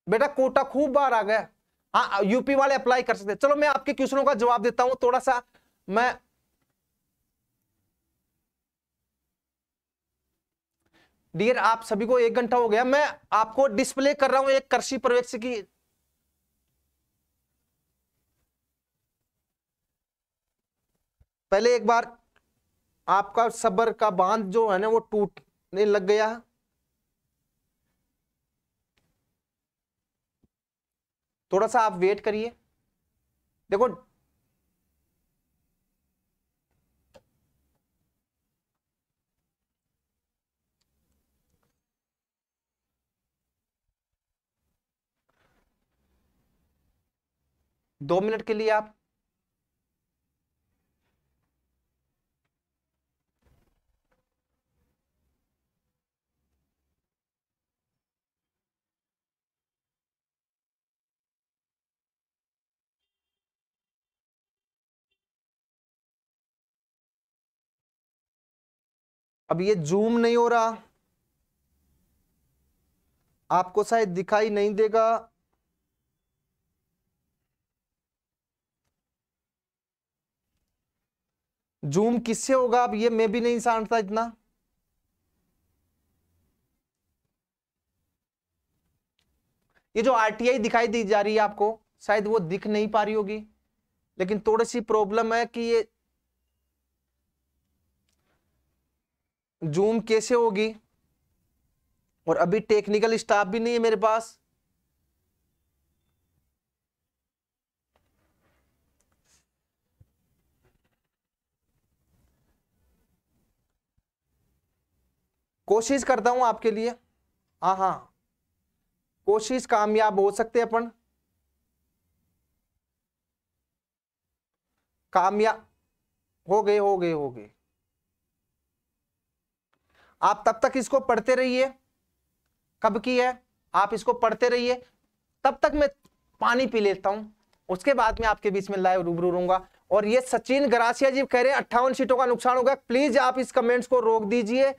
बेटा कोटा खूब बार आ गया हाँ यूपी वाले अप्लाई कर सकते चलो मैं आपके क्वेश्चनों का जवाब देता हूं थोड़ा सा मैं डियर आप सभी को एक घंटा हो गया मैं आपको डिस्प्ले कर रहा हूं एक कृषि प्रवेश की पहले एक बार आपका सबर का बांध जो है ना वो टूटने लग गया थोड़ा सा आप वेट करिए देखो दो मिनट के लिए आप अब ये जूम नहीं हो रहा आपको शायद दिखाई नहीं देगा जूम किससे होगा अब ये मैं भी नहीं जानता इतना ये जो आरटीआई दिखाई दी जा रही है आपको शायद वो दिख नहीं पा रही होगी लेकिन थोड़ी सी प्रॉब्लम है कि ये जूम कैसे होगी और अभी टेक्निकल स्टाफ भी नहीं है मेरे पास कोशिश करता हूं आपके लिए हाँ हाँ कोशिश कामयाब हो सकते अपन कामयाब हो गए हो गए हो गए आप तब तक इसको पढ़ते रहिए कब की है आप इसको पढ़ते रहिए तब तक मैं पानी पी लेता हूं उसके बाद में आपके बीच में लाइव रूबरू रूंगा और ये सचिन गरासिया जी कह रहे हैं अट्ठावन सीटों का नुकसान होगा प्लीज आप इस कमेंट्स को रोक दीजिए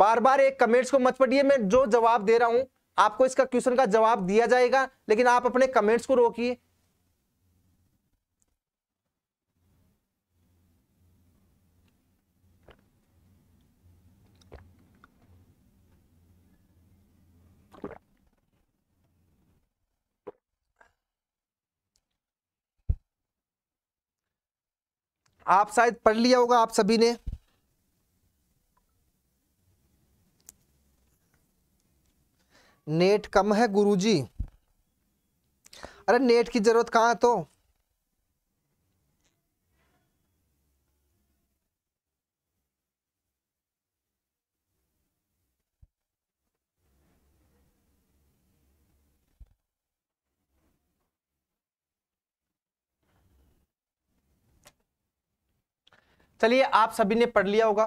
बार बार एक कमेंट्स को मत पढ़िए मैं जो जवाब दे रहा हूं आपको इसका क्वेश्चन का जवाब दिया जाएगा लेकिन आप अपने कमेंट्स को रोकिए आप शायद पढ़ लिया होगा आप सभी ने नेट कम है गुरुजी अरे नेट की जरूरत कहां है तो चलिए आप सभी ने पढ़ लिया होगा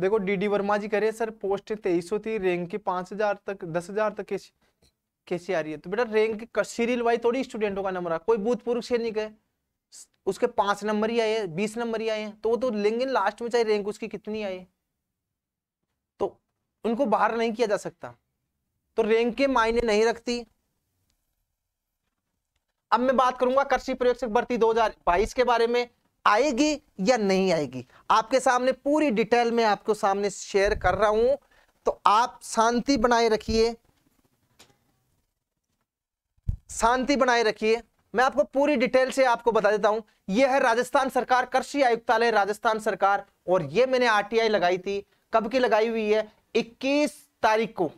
देखो डीडी वर्मा जी कह रहे हैं सर पोस्ट तेईस सौ थी रैंक की पांच हजार तक दस हजार तक कैसे कैसे आ रही है तो बेटा रैंक सीरियल वाइज थोड़ी स्टूडेंटों का नंबर कोई भूतपूर्व सैनिक है उसके पांच नंबर ही आए हैं बीस नंबर ही आए हैं तो वो तो लेंगे लास्ट में चाहे रैंक उसकी कितनी आए तो उनको बाहर नहीं किया जा सकता तो रैंक के मायने नहीं रखती अब मैं बात करूंगा कृषि प्रयोग भर्ती 2022 के बारे में आएगी या नहीं आएगी आपके सामने पूरी डिटेल में आपको सामने शेयर कर रहा हूं तो आप शांति बनाए रखिए शांति बनाए रखिए मैं आपको पूरी डिटेल से आपको बता देता हूं यह है राजस्थान सरकार कृषि आयुक्तालय राजस्थान सरकार और यह मैंने आरटीआई लगाई थी कब की लगाई हुई है 21 तारीख को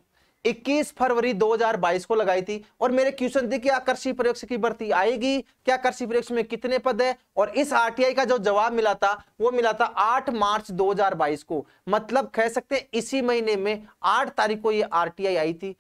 21 फरवरी 2022 को लगाई थी और मेरे क्वेश्चन थे कि आकर्षी प्रयोग की भर्ती आएगी क्या आकर्षी प्रयोग में कितने पद है और इस आरटीआई का जो जवाब मिला था वो मिला था 8 मार्च 2022 को मतलब कह सकते हैं इसी महीने में 8 तारीख को ये आरटीआई आई थी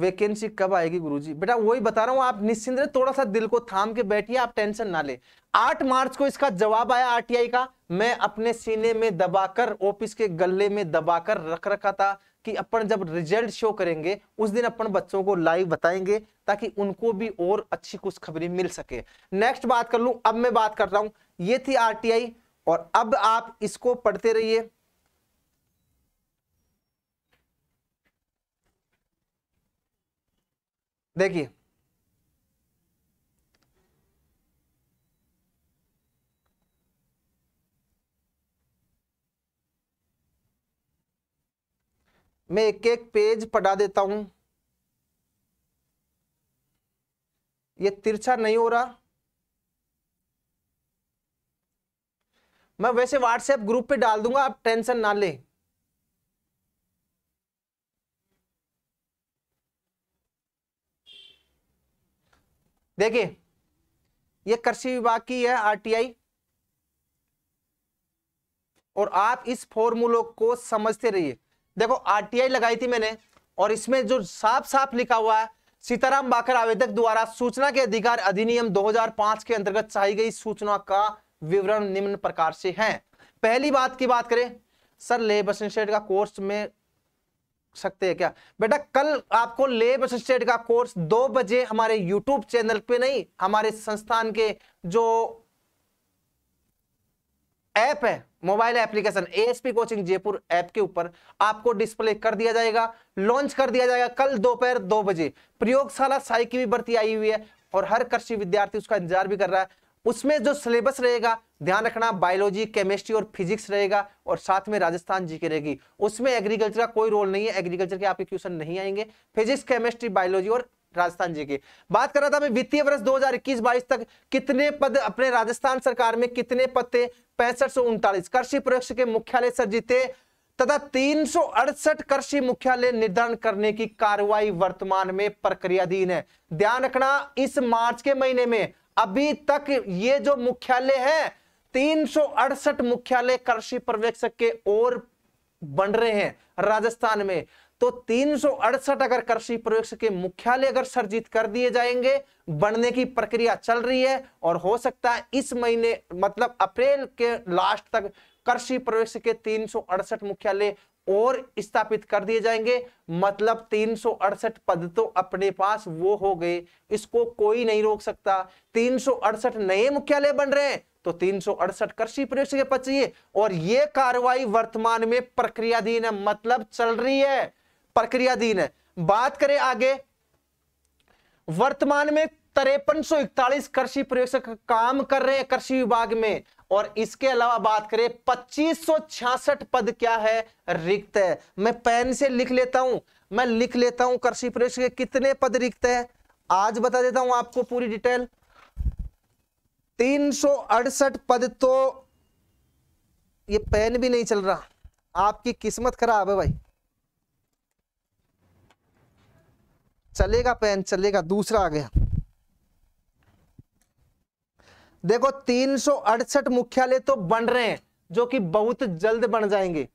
वैकेंसी कब आएगी गुरुजी बेटा वही बता रहा हूं आप निश्चिंत रहे थोड़ा सा दिल को थाम के बैठिए आप टेंशन ना ले 8 मार्च को इसका जवाब आया आरटीआई का मैं अपने सीने में दबाकर ऑफिस के गले में दबाकर रख रखा था कि अपन जब रिजल्ट शो करेंगे उस दिन अपन बच्चों को लाइव बताएंगे ताकि उनको भी और अच्छी कुछ खबरें मिल सके नेक्स्ट बात कर लू अब मैं बात कर रहा हूं ये थी आर और अब आप इसको पढ़ते रहिए देखिए मैं एक एक पेज पढ़ा देता हूं ये तिरछा नहीं हो रहा मैं वैसे व्हाट्सएप ग्रुप पे डाल दूंगा आप टेंशन ना लें देखिए ये कृषि विभाग की है आरटीआई और आप इस फॉर्मूलो को समझते रहिए देखो आरटीआई लगाई थी मैंने और इसमें जो साफ साफ लिखा हुआ है सीताराम बाकर आवेदक द्वारा सूचना के अधिकार अधिनियम 2005 के अंतर्गत चाही गई सूचना का विवरण निम्न प्रकार से है पहली बात की बात करें सर लेबर का कोर्स में सकते हैं क्या बेटा कल आपको लेब असिस्टेड का कोर्स दो बजे हमारे यूट्यूब चैनल पे नहीं हमारे संस्थान के जो ऐप है mobile application ASP coaching Jaipur app के ऊपर आपको डिस्प्ले कर दिया जाएगा लॉन्च कर दिया जाएगा कल दोपहर दो बजे प्रयोगशाला साई की भी भर्ती आई हुई है और हर कृषि विद्यार्थी उसका इंतजार भी कर रहा है उसमें जो सिलेबस रहेगा ध्यान रखना बायोलॉजी केमिस्ट्री और फिजिक्स रहेगा और साथ में राजस्थान जी के रहेगी उसमें एग्रीकल्चर का कोई रोल नहीं है एग्रीकल्चर के आपके क्वेश्चन नहीं आएंगे फिजिक्स केमिस्ट्री बायोलॉजी और राजस्थान जी की बात कर रहा था मैं वित्तीय वर्ष दो हजार तक कितने पद अपने राजस्थान सरकार में कितने पद थे पैंसठ सौ उनतालीस कृषि प्रवेश के मुख्यालय सर जीते तथा तीन कृषि मुख्यालय निर्धारण करने की कार्रवाई वर्तमान में प्रक्रियाधीन है ध्यान रखना इस मार्च के महीने में अभी तक ये जो मुख्यालय है तीन मुख्यालय कृषि पर्यवेक्षक के और बन रहे हैं राजस्थान में तो तीन अगर कृषि पर्यवेक्षक के मुख्यालय अगर सर्जित कर दिए जाएंगे बनने की प्रक्रिया चल रही है और हो सकता है इस महीने मतलब अप्रैल के लास्ट तक कृषि पर्यवेक्षक के तीन मुख्यालय और स्थापित कर दिए जाएंगे मतलब तीन पद तो अपने पास वो हो गए इसको कोई नहीं रोक सकता तीन नए मुख्यालय बन रहे हैं तो तीन कृषि प्रेक्षक के पद चाहिए और ये कार्रवाई वर्तमान में प्रक्रियाधीन है मतलब चल रही है प्रक्रियाधीन है बात करें आगे वर्तमान में तिरपन सौ इकतालीस कृषि पर्यवेक्षक काम कर रहे हैं कृषि विभाग में और इसके अलावा बात करें पच्चीस सौ छियासठ पद क्या है रिक्त है मैं पेन से लिख लेता हूं मैं लिख लेता हूं कृषि पर्यवेक्षक कितने पद रिक्त है आज बता देता हूं आपको पूरी डिटेल तीन सौ अड़सठ पद तो ये पेन भी नहीं चल रहा आपकी किस्मत खराब है भाई चलेगा पेन चलेगा दूसरा आ गया देखो तीन मुख्यालय तो बन रहे हैं जो कि बहुत जल्द बन जाएंगे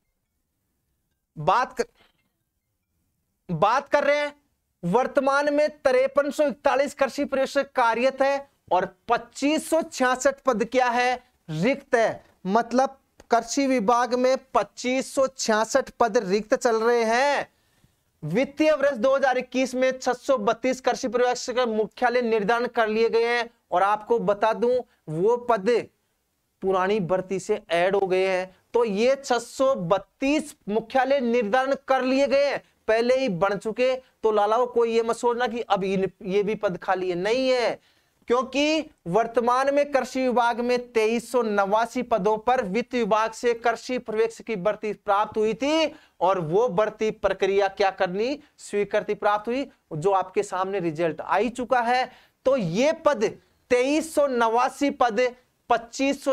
बात कर, बात कर रहे हैं वर्तमान में तिरपन कृषि प्रयोग कार्यत है और पच्चीस पद क्या है रिक्त है मतलब कृषि विभाग में पच्चीस पद रिक्त चल रहे हैं वित्तीय वर्ष 2021 में 632 कृषि प्रयोग मुख्यालय निर्धारण कर लिए गए हैं और आपको बता दूं वो पद पुरानी भर्ती से ऐड हो गए हैं तो ये 632 मुख्यालय निर्धारण कर लिए गए हैं पहले ही बन चुके तो लालाओ कोई ये मत सोचना कि अब ये भी पद खाली है नहीं है क्योंकि वर्तमान में कृषि विभाग में तेईस पदों पर वित्त विभाग से कृषि प्रवेश की भर्ती प्राप्त हुई थी और वो भर्ती प्रक्रिया क्या करनी स्वीकृति प्राप्त हुई जो आपके सामने रिजल्ट आई चुका है तो ये पद तेईस सौ नवासी पद पच्चीस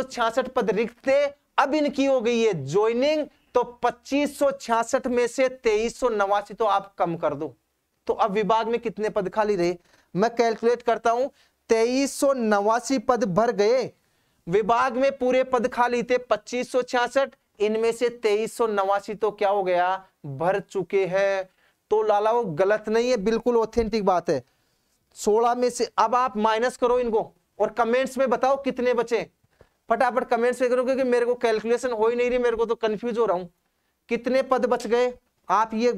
पद रिक्त थे अब इनकी हो गई है ज्वाइनिंग तो पच्चीस सौ छियासठ में से तेईस सौ नवासी तो आप कम कर दो तो अब विभाग में कितने पद खाली रहे मैं कैलकुलेट करता हूं तेईस नवासी पद भर गए विभाग में पूरे पद खाली थे पच्चीस सौ छियासठ इनमें से तेईस सौ नवासी तो क्या हो गया भर चुके हैं तो लाला वो गलत नहीं है बिल्कुल ऑथेंटिक बात है सोलह में से अब आप माइनस करो इनको और कमेंट्स में बताओ कितने बचे फटाफट कमेंट्स में करो क्योंकि मेरे को कैलकुलेशन हो ही नहीं रही मेरे को तो कंफ्यूज हो रहा हूं कितने पद बच गए आप ये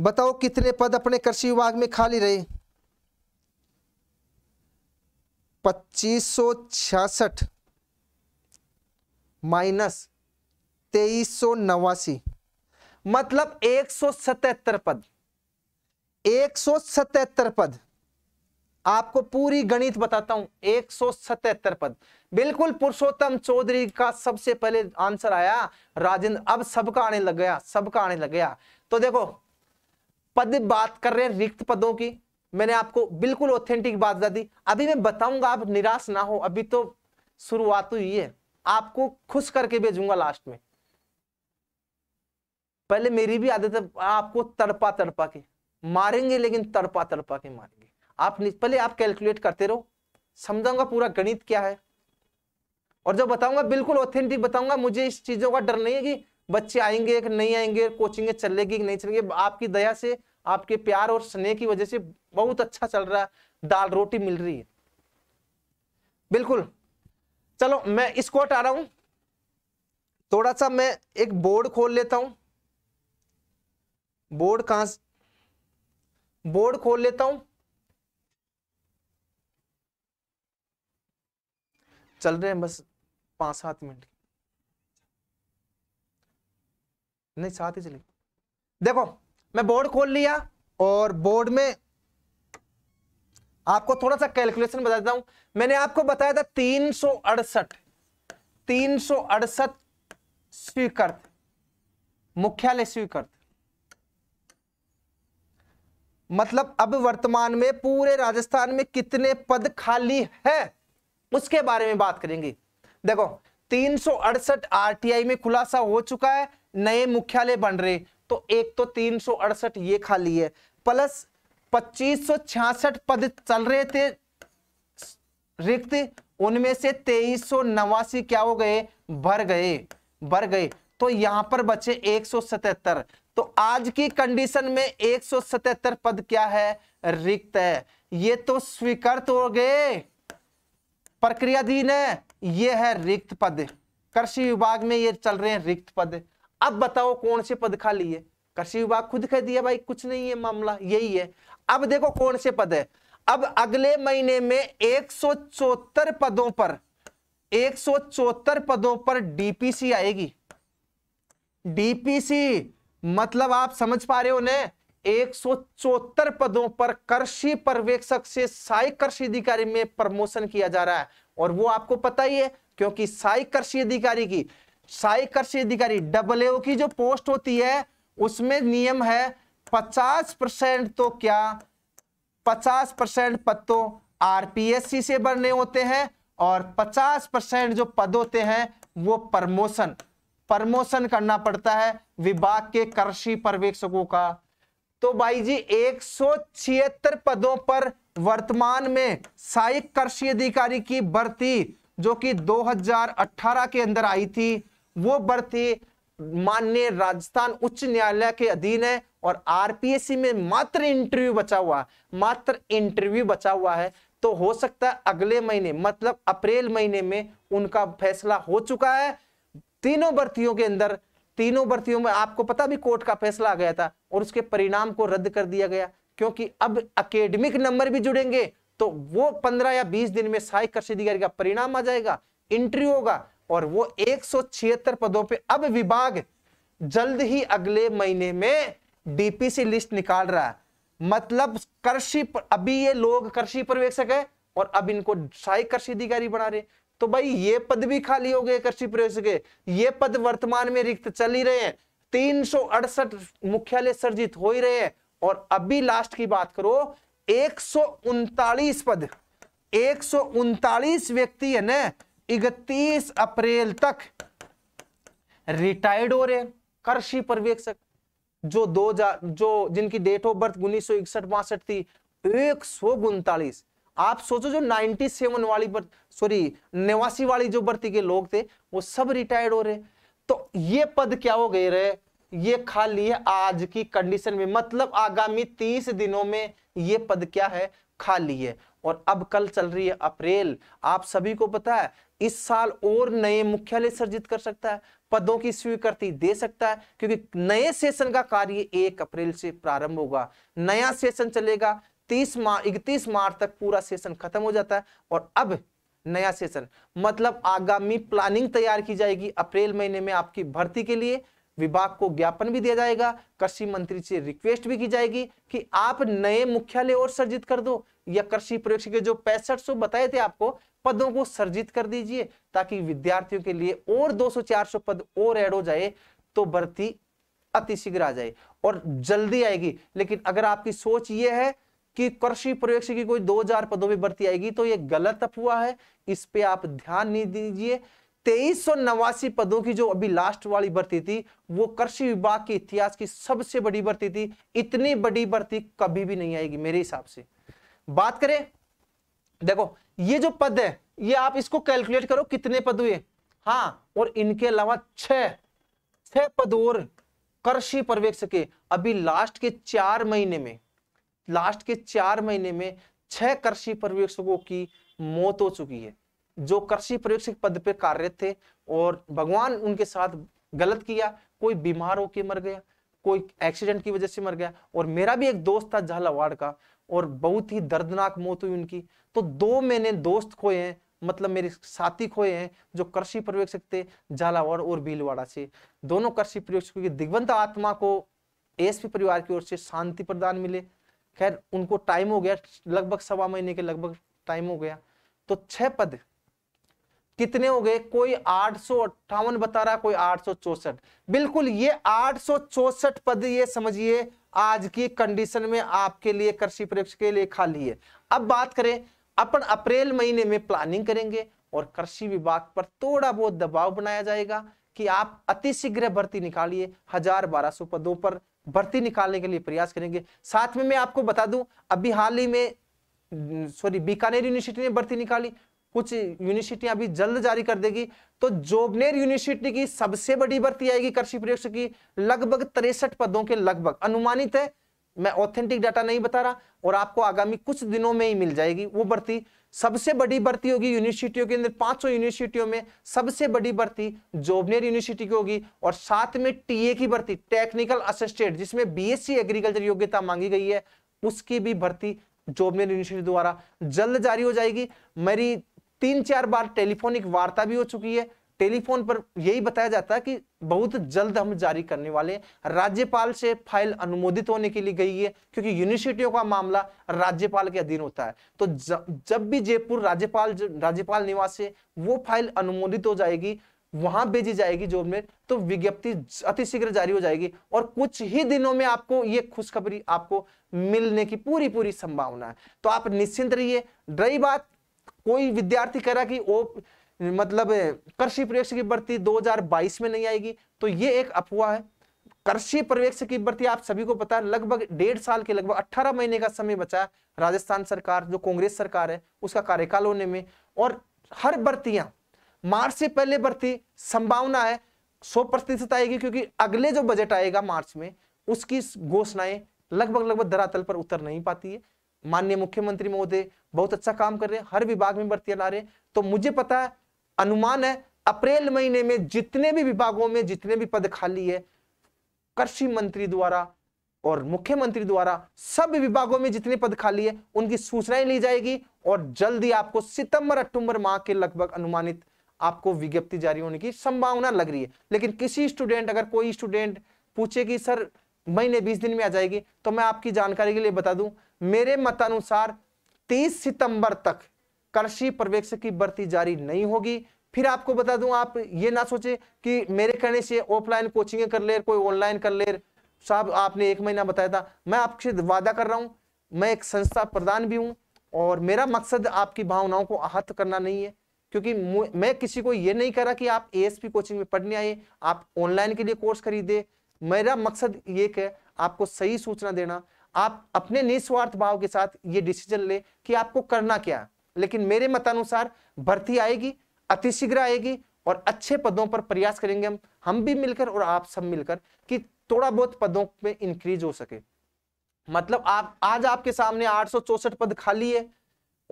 बताओ कितने पद अपने कृषि विभाग में खाली रहे पच्चीस सौ छियासठ माइनस तेईस सौ नवासी मतलब एक सौ सतहत्तर पद सतहत्तर पद आपको पूरी गणित बताता हूं सतहत्तर पद बिल्कुल पुरुषोत्तम चौधरी का सबसे पहले आंसर आया राजेंद्र अब सबका आने लग गया सबका आने लग गया तो देखो पद बात कर रहे हैं रिक्त पदों की मैंने आपको बिल्कुल ऑथेंटिक बात बता दी अभी मैं बताऊंगा आप निराश ना हो अभी तो शुरुआत हुई है आपको खुश करके भेजूंगा लास्ट में पहले मेरी भी आदत है आपको तड़पा तड़पा के मारेंगे लेकिन तड़पा तड़पा के मारेंगे आप पहले आप कैलकुलेट करते रहो समझाऊंगा पूरा गणित क्या है और जब बताऊंगा बिल्कुल ऑथेंटिक बताऊंगा मुझे इस चीजों का डर नहीं है कि बच्चे आएंगे कि नहीं आएंगे कोचिंग चलेगी कि नहीं चलेगी आपकी दया से आपके प्यार और स्नेह की वजह से बहुत अच्छा चल रहा है दाल रोटी मिल रही है बिल्कुल चलो मैं इसको हटा रहा हूं थोड़ा सा मैं एक बोर्ड खोल लेता हूं बोर्ड कहां बोर्ड खोल लेता हूं चल रहे हैं बस पांच सात मिनट नहीं साथ ही चले देखो मैं बोर्ड खोल लिया और बोर्ड में आपको थोड़ा सा कैलकुलेशन बता देता हूं मैंने आपको बताया था तीन सौ अड़सठ तीन सौ अड़सठ स्वीकृत मुख्यालय स्वीकृत मतलब अब वर्तमान में पूरे राजस्थान में कितने पद खाली है उसके बारे में बात करेंगे देखो तीन आरटीआई में खुलासा हो चुका है नए मुख्यालय बन रहे तो एक तो तीन ये खाली है प्लस पच्चीस पद चल रहे थे रिक्त उनमें से तेईस क्या हो गए भर गए भर गए तो यहां पर बचे एक तो आज की कंडीशन में 177 पद क्या है रिक्त है ये तो स्वीकृत तो हो गए प्रक्रियाधीन है ये है रिक्त पद कृषि विभाग में ये चल रहे हैं रिक्त पद अब बताओ कौन से पद खाली है कृषि विभाग खुद कह दिया भाई कुछ नहीं है मामला यही है अब देखो कौन से पद है अब अगले महीने में एक पदों पर एक पदों पर डीपीसी आएगी डीपीसी मतलब आप समझ पा रहे हो ने एक पदों पर कृषि पर्यवेक्षक से सहायक कृषि अधिकारी में प्रमोशन किया जा रहा है और वो आपको पता ही है क्योंकि सहायक कृषि अधिकारी की सहायक कृषि अधिकारी डब्ल्यू की जो पोस्ट होती है उसमें नियम है पचास परसेंट तो क्या पचास परसेंट पद तो आरपीएससी से भरने होते हैं और पचास परसेंट जो पद होते हैं वो प्रमोशन प्रमोशन करना पड़ता है विभाग के कृषि पर्यवेक्षकों का तो भाई जी एक पदों पर वर्तमान में सहायक कृषि अधिकारी की भर्ती जो कि 2018 के अंदर आई थी वो भर्ती माननीय राजस्थान उच्च न्यायालय के अधीन है और आरपीएससी में मात्र इंटरव्यू बचा हुआ मात्र इंटरव्यू बचा हुआ है तो हो सकता है अगले महीने मतलब अप्रैल महीने में उनका फैसला हो चुका है तीनों भर्तियों के अंदर तीनों भर्तियों में आपको पता भी कोर्ट का फैसला आ गया था और उसके परिणाम को रद्द कर दिया गया क्योंकि अब अकेडमिक नंबर भी जुड़ेंगे तो वो पंद्रह या बीस दिन में सहायक कृषि अधिकारी का परिणाम आ जाएगा इंट्री होगा और वो एक पदों पर अब विभाग जल्द ही अगले महीने में डीपीसी लिस्ट निकाल रहा है मतलब कृषि अभी ये लोग कृषि पर्यवेक्षक है और अब इनको सहायक कृषि अधिकारी बना रहे तो भाई ये पद भी खाली हो गए कृषि प्रयोग के ये पद वर्तमान में रिक्त चल ही रहे हैं तीन मुख्यालय सर्जित हो ही रहे हैं और अभी लास्ट की बात करो एक पद एक व्यक्ति है ना इकतीस अप्रैल तक रिटायर्ड हो रहे हैं कृषि पर्यवेक्षक जो दो जो जिनकी डेट ऑफ बर्थ उन्नीस सौ इकसठ बासठ थी एक सौ उनतालीस आप सोचो जो 97 वाली सॉरी नेवासी वाली जो भर्ती के लोग थे वो सब रिटायर्ड हो रहे तो ये पद क्या हो गए रहे ये खाली है आज की कंडीशन में मतलब आगामी तीस दिनों में ये पद क्या है खाली है और अब कल चल रही है अप्रैल आप सभी को पता है इस साल और नए मुख्यालय सर्जित कर सकता है पदों की स्वीकृति दे सकता है क्योंकि नए सेशन का कार्य एक अप्रैल से प्रारंभ होगा नया सेशन चलेगा तीस मार्च इकतीस मार्च तक पूरा सेशन खत्म हो जाता है और अब नया सेशन मतलब आगामी प्लानिंग तैयार की जाएगी अप्रैल महीने में आपकी भर्ती के लिए विभाग को ज्ञापन भी दिया जाएगा कृषि मंत्री से रिक्वेस्ट भी की जाएगी कि आप नए मुख्यालय और सर्जित कर दो या कृषि परीक्षा के जो पैंसठ सौ बताए थे आपको पदों को सर्जित कर दीजिए ताकि विद्यार्थियों के लिए और 200-400 पद और ऐड हो जाए तो भर्ती अतिशीघ्र आ जाए और जल्दी आएगी लेकिन अगर आपकी सोच ये है कि कृषि पर्यवेक्षक की कोई 2000 पदों पर भर्ती आएगी तो ये गलत अफवाह है इस पे आप ध्यान नहीं दीजिए तेईस पदों की जो अभी लास्ट वाली भर्ती थी वो कृषि विभाग के इतिहास की सबसे बड़ी भर्ती थी इतनी बड़ी भर्ती कभी भी नहीं आएगी मेरे हिसाब से बात करें देखो ये जो पद है ये आप इसको कैलकुलेट करो कितने पद हुए हाँ और इनके अलावा छह छह पद और कृषि पर्यवेक्षक अभी लास्ट के चार महीने में लास्ट के चार महीने में छह कृषि पर्यवेक्षकों की मौत हो चुकी है जो कृषि पर्यवेक्षक पद पे कार्यरत थे और भगवान उनके साथ गलत किया कोई बीमार होके मर गया कोई एक्सीडेंट की वजह से मर गया और मेरा भी एक दोस्त था झालावाड़ का और बहुत ही दर्दनाक मौत हुई उनकी तो दो मैंने दोस्त खोए हैं मतलब मेरे साथी खोए हैं जो कृषि पर्यवेक्षक थे झालावाड़ और भीलवाड़ा से दोनों कृषि पर्यवेक्षकों की दिग्वंत आत्मा को एस परिवार की ओर से शांति प्रदान मिले खैर उनको टाइम हो गया लगभग सवा महीने के लगभग टाइम हो गया तो छह पद कितने हो गए कोई आठ बता रहा कोई आठ बिल्कुल ये आठ पद ये समझिए आज की कंडीशन में आपके लिए कृषि परीक्षा के लिए खाली है अब बात करें अपन अप्रैल महीने में प्लानिंग करेंगे और कृषि विभाग पर थोड़ा बहुत दबाव बनाया जाएगा कि आप अतिशीघ्र भर्ती निकालिए हजार बारह सौ पदों पर भर्ती निकालने के लिए प्रयास करेंगे साथ में मैं आपको बता दूं अभी हाल ही में सॉरी बीकानेर यूनिवर्सिटी ने भर्ती निकाली कुछ यूनिवर्सिटी अभी जल्द जारी कर देगी तो जोबनेर यूनिवर्सिटी की सबसे बड़ी भर्ती आएगी कृषि प्रयोग की लगभग तिरसठ पदों के लगभग अनुमानित है मैं ऑथेंटिक डाटा नहीं बता रहा और आपको आगामी कुछ दिनों में ही मिल जाएगी वो भर्ती सबसे बड़ी भर्ती होगी यूनिवर्सिटियों के अंदर 500 यूनिवर्सिटियों में सबसे बड़ी भर्ती जोबनेर यूनिवर्सिटी की होगी और साथ में टीए की भर्ती टेक्निकल असिस्टेंट जिसमें बीएससी एग्रीकल्चर योग्यता मांगी गई है उसकी भी भर्ती जोबनेर यूनिवर्सिटी द्वारा जल्द जारी हो जाएगी मेरी तीन चार बार टेलीफोनिक वार्ता भी हो चुकी है टेलीफोन पर यही बताया जाता है कि बहुत जल्द हम जारी करने वाले राज्यपाल से फाइल अनुमोदित होने के लिए गई है क्योंकि यूनिवर्सिटियों का मामला राज्यपाल के अधीन होता है तो जब भी जयपुर राज्यपाल राज्यपाल निवास से वो फाइल अनुमोदित हो जाएगी वहां भेजी जाएगी जो में तो विज्ञप्ति अतिशीघ्र जारी हो जाएगी और कुछ ही दिनों में आपको ये खुशखबरी आपको मिलने की पूरी पूरी संभावना है तो आप निश्चिंत रहिए रही बात कोई विद्यार्थी कह रहा कि वो मतलब कृषि प्रवेश की भर्ती 2022 में नहीं आएगी तो ये एक अफवाह है कृषि प्रवेश की भर्ती आप सभी को पता है लगभग डेढ़ साल के लगभग 18 महीने का समय बचा राजस्थान सरकार जो कांग्रेस सरकार है उसका कार्यकाल होने में और हर भर्तियां मार्च से पहले भर्ती संभावना है सौ प्रतिशत आएगी क्योंकि अगले जो बजट आएगा मार्च में उसकी घोषणाएं लगभग लगभग धरातल पर उतर नहीं पाती है माननीय मुख्यमंत्री महोदय बहुत अच्छा काम कर रहे हैं हर विभाग में भर्तियां ला रहे हैं तो मुझे पता है अनुमान है अप्रैल महीने में जितने भी विभागों में जितने भी पद खाली है कृषि मंत्री द्वारा और मुख्यमंत्री द्वारा सब विभागों में जितने पद खाली है उनकी सूचनाएं ली जाएगी और जल्द ही आपको सितंबर अक्टूबर माह के लगभग अनुमानित आपको विज्ञप्ति जारी होने की संभावना लग रही है लेकिन किसी स्टूडेंट अगर कोई स्टूडेंट पूछे कि सर महीने बीस दिन में आ जाएगी तो मैं आपकी जानकारी के लिए बता दूं मेरे मतानुसार तीस सितंबर तक कृषि पर्यवेक्षक की भर्ती जारी नहीं होगी फिर आपको बता दूं आप ये ना सोचे कि मेरे कहने से ऑफलाइन कोचिंग कर ले कोई ऑनलाइन कर ले साहब आपने एक महीना बताया था मैं आपसे वादा कर रहा हूं मैं एक संस्था प्रधान भी हूं और मेरा मकसद आपकी भावनाओं को आहत करना नहीं है क्योंकि मैं किसी को ये नहीं कह रहा कि आप एएसपी कोचिंग में पढ़ने आए आप ऑनलाइन के लिए कोर्स खरीदे मेरा मकसद ये है आपको सही सूचना देना आप अपने निस्वार्थ भाव के साथ ये डिसीजन ले कि आपको करना क्या लेकिन मेरे मतानुसार भर्ती आएगी अतिशीघ्र आएगी और अच्छे पदों पर प्रयास करेंगे हम हम भी मिलकर और आप सब मिलकर कि थोड़ा बहुत पदों में इंक्रीज हो सके मतलब आप आज आपके सामने आठ पद खाली है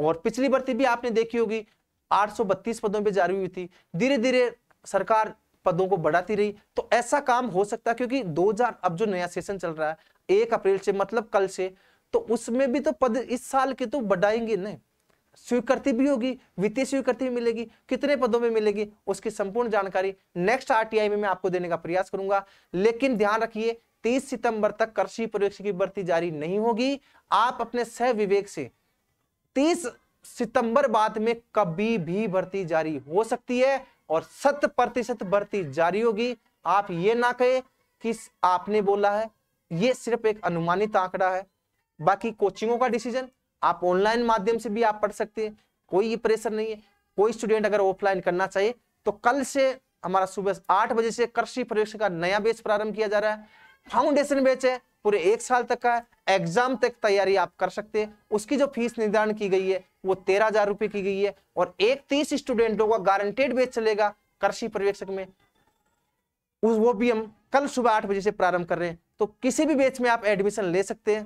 और पिछली भर्ती भी आपने देखी होगी आठ पदों पर जारी हुई थी धीरे धीरे सरकार पदों को बढ़ाती रही तो ऐसा काम हो सकता क्योंकि 2000 अब जो नया सेशन चल रहा है एक अप्रैल से मतलब कल से तो उसमें भी तो पद इस साल के तो बढ़ाएंगे नहीं स्वीकृति भी होगी वित्तीय स्वीकृति भी मिलेगी कितने पदों में मिलेगी उसकी संपूर्ण जानकारी नेक्स्ट आरटीआई में मैं आपको देने का प्रयास करूंगा लेकिन ध्यान रखिए 30 सितंबर तक कृषि परीक्षा की भर्ती जारी नहीं होगी आप अपने सह विवेक से 30 सितंबर बाद में कभी भी भर्ती जारी हो सकती है और शत प्रतिशत भर्ती जारी होगी आप ये ना कहे कि आपने बोला है ये सिर्फ एक अनुमानित आंकड़ा है बाकी कोचिंगों का डिसीजन आप ऑनलाइन माध्यम से भी आप पढ़ सकते हैं कोई प्रेशर नहीं है कोई स्टूडेंट अगर ऑफलाइन करना चाहिए तो कल से हमारा सुबह आठ बजे से कृषि परीक्षा का नया बेच प्रारंभ किया जा रहा है फाउंडेशन बेच है पूरे एक साल तक का एग्जाम तक तैयारी आप कर सकते हैं उसकी जो फीस निर्धारण की गई है वो तेरह हजार रुपए की गई है और एक तीस स्टूडेंटों का गारंटेड बेच चलेगा कृषि पर्यवेक्षक में उस वो भी हम कल सुबह आठ बजे से प्रारंभ कर रहे हैं तो किसी भी बेच में आप एडमिशन ले सकते हैं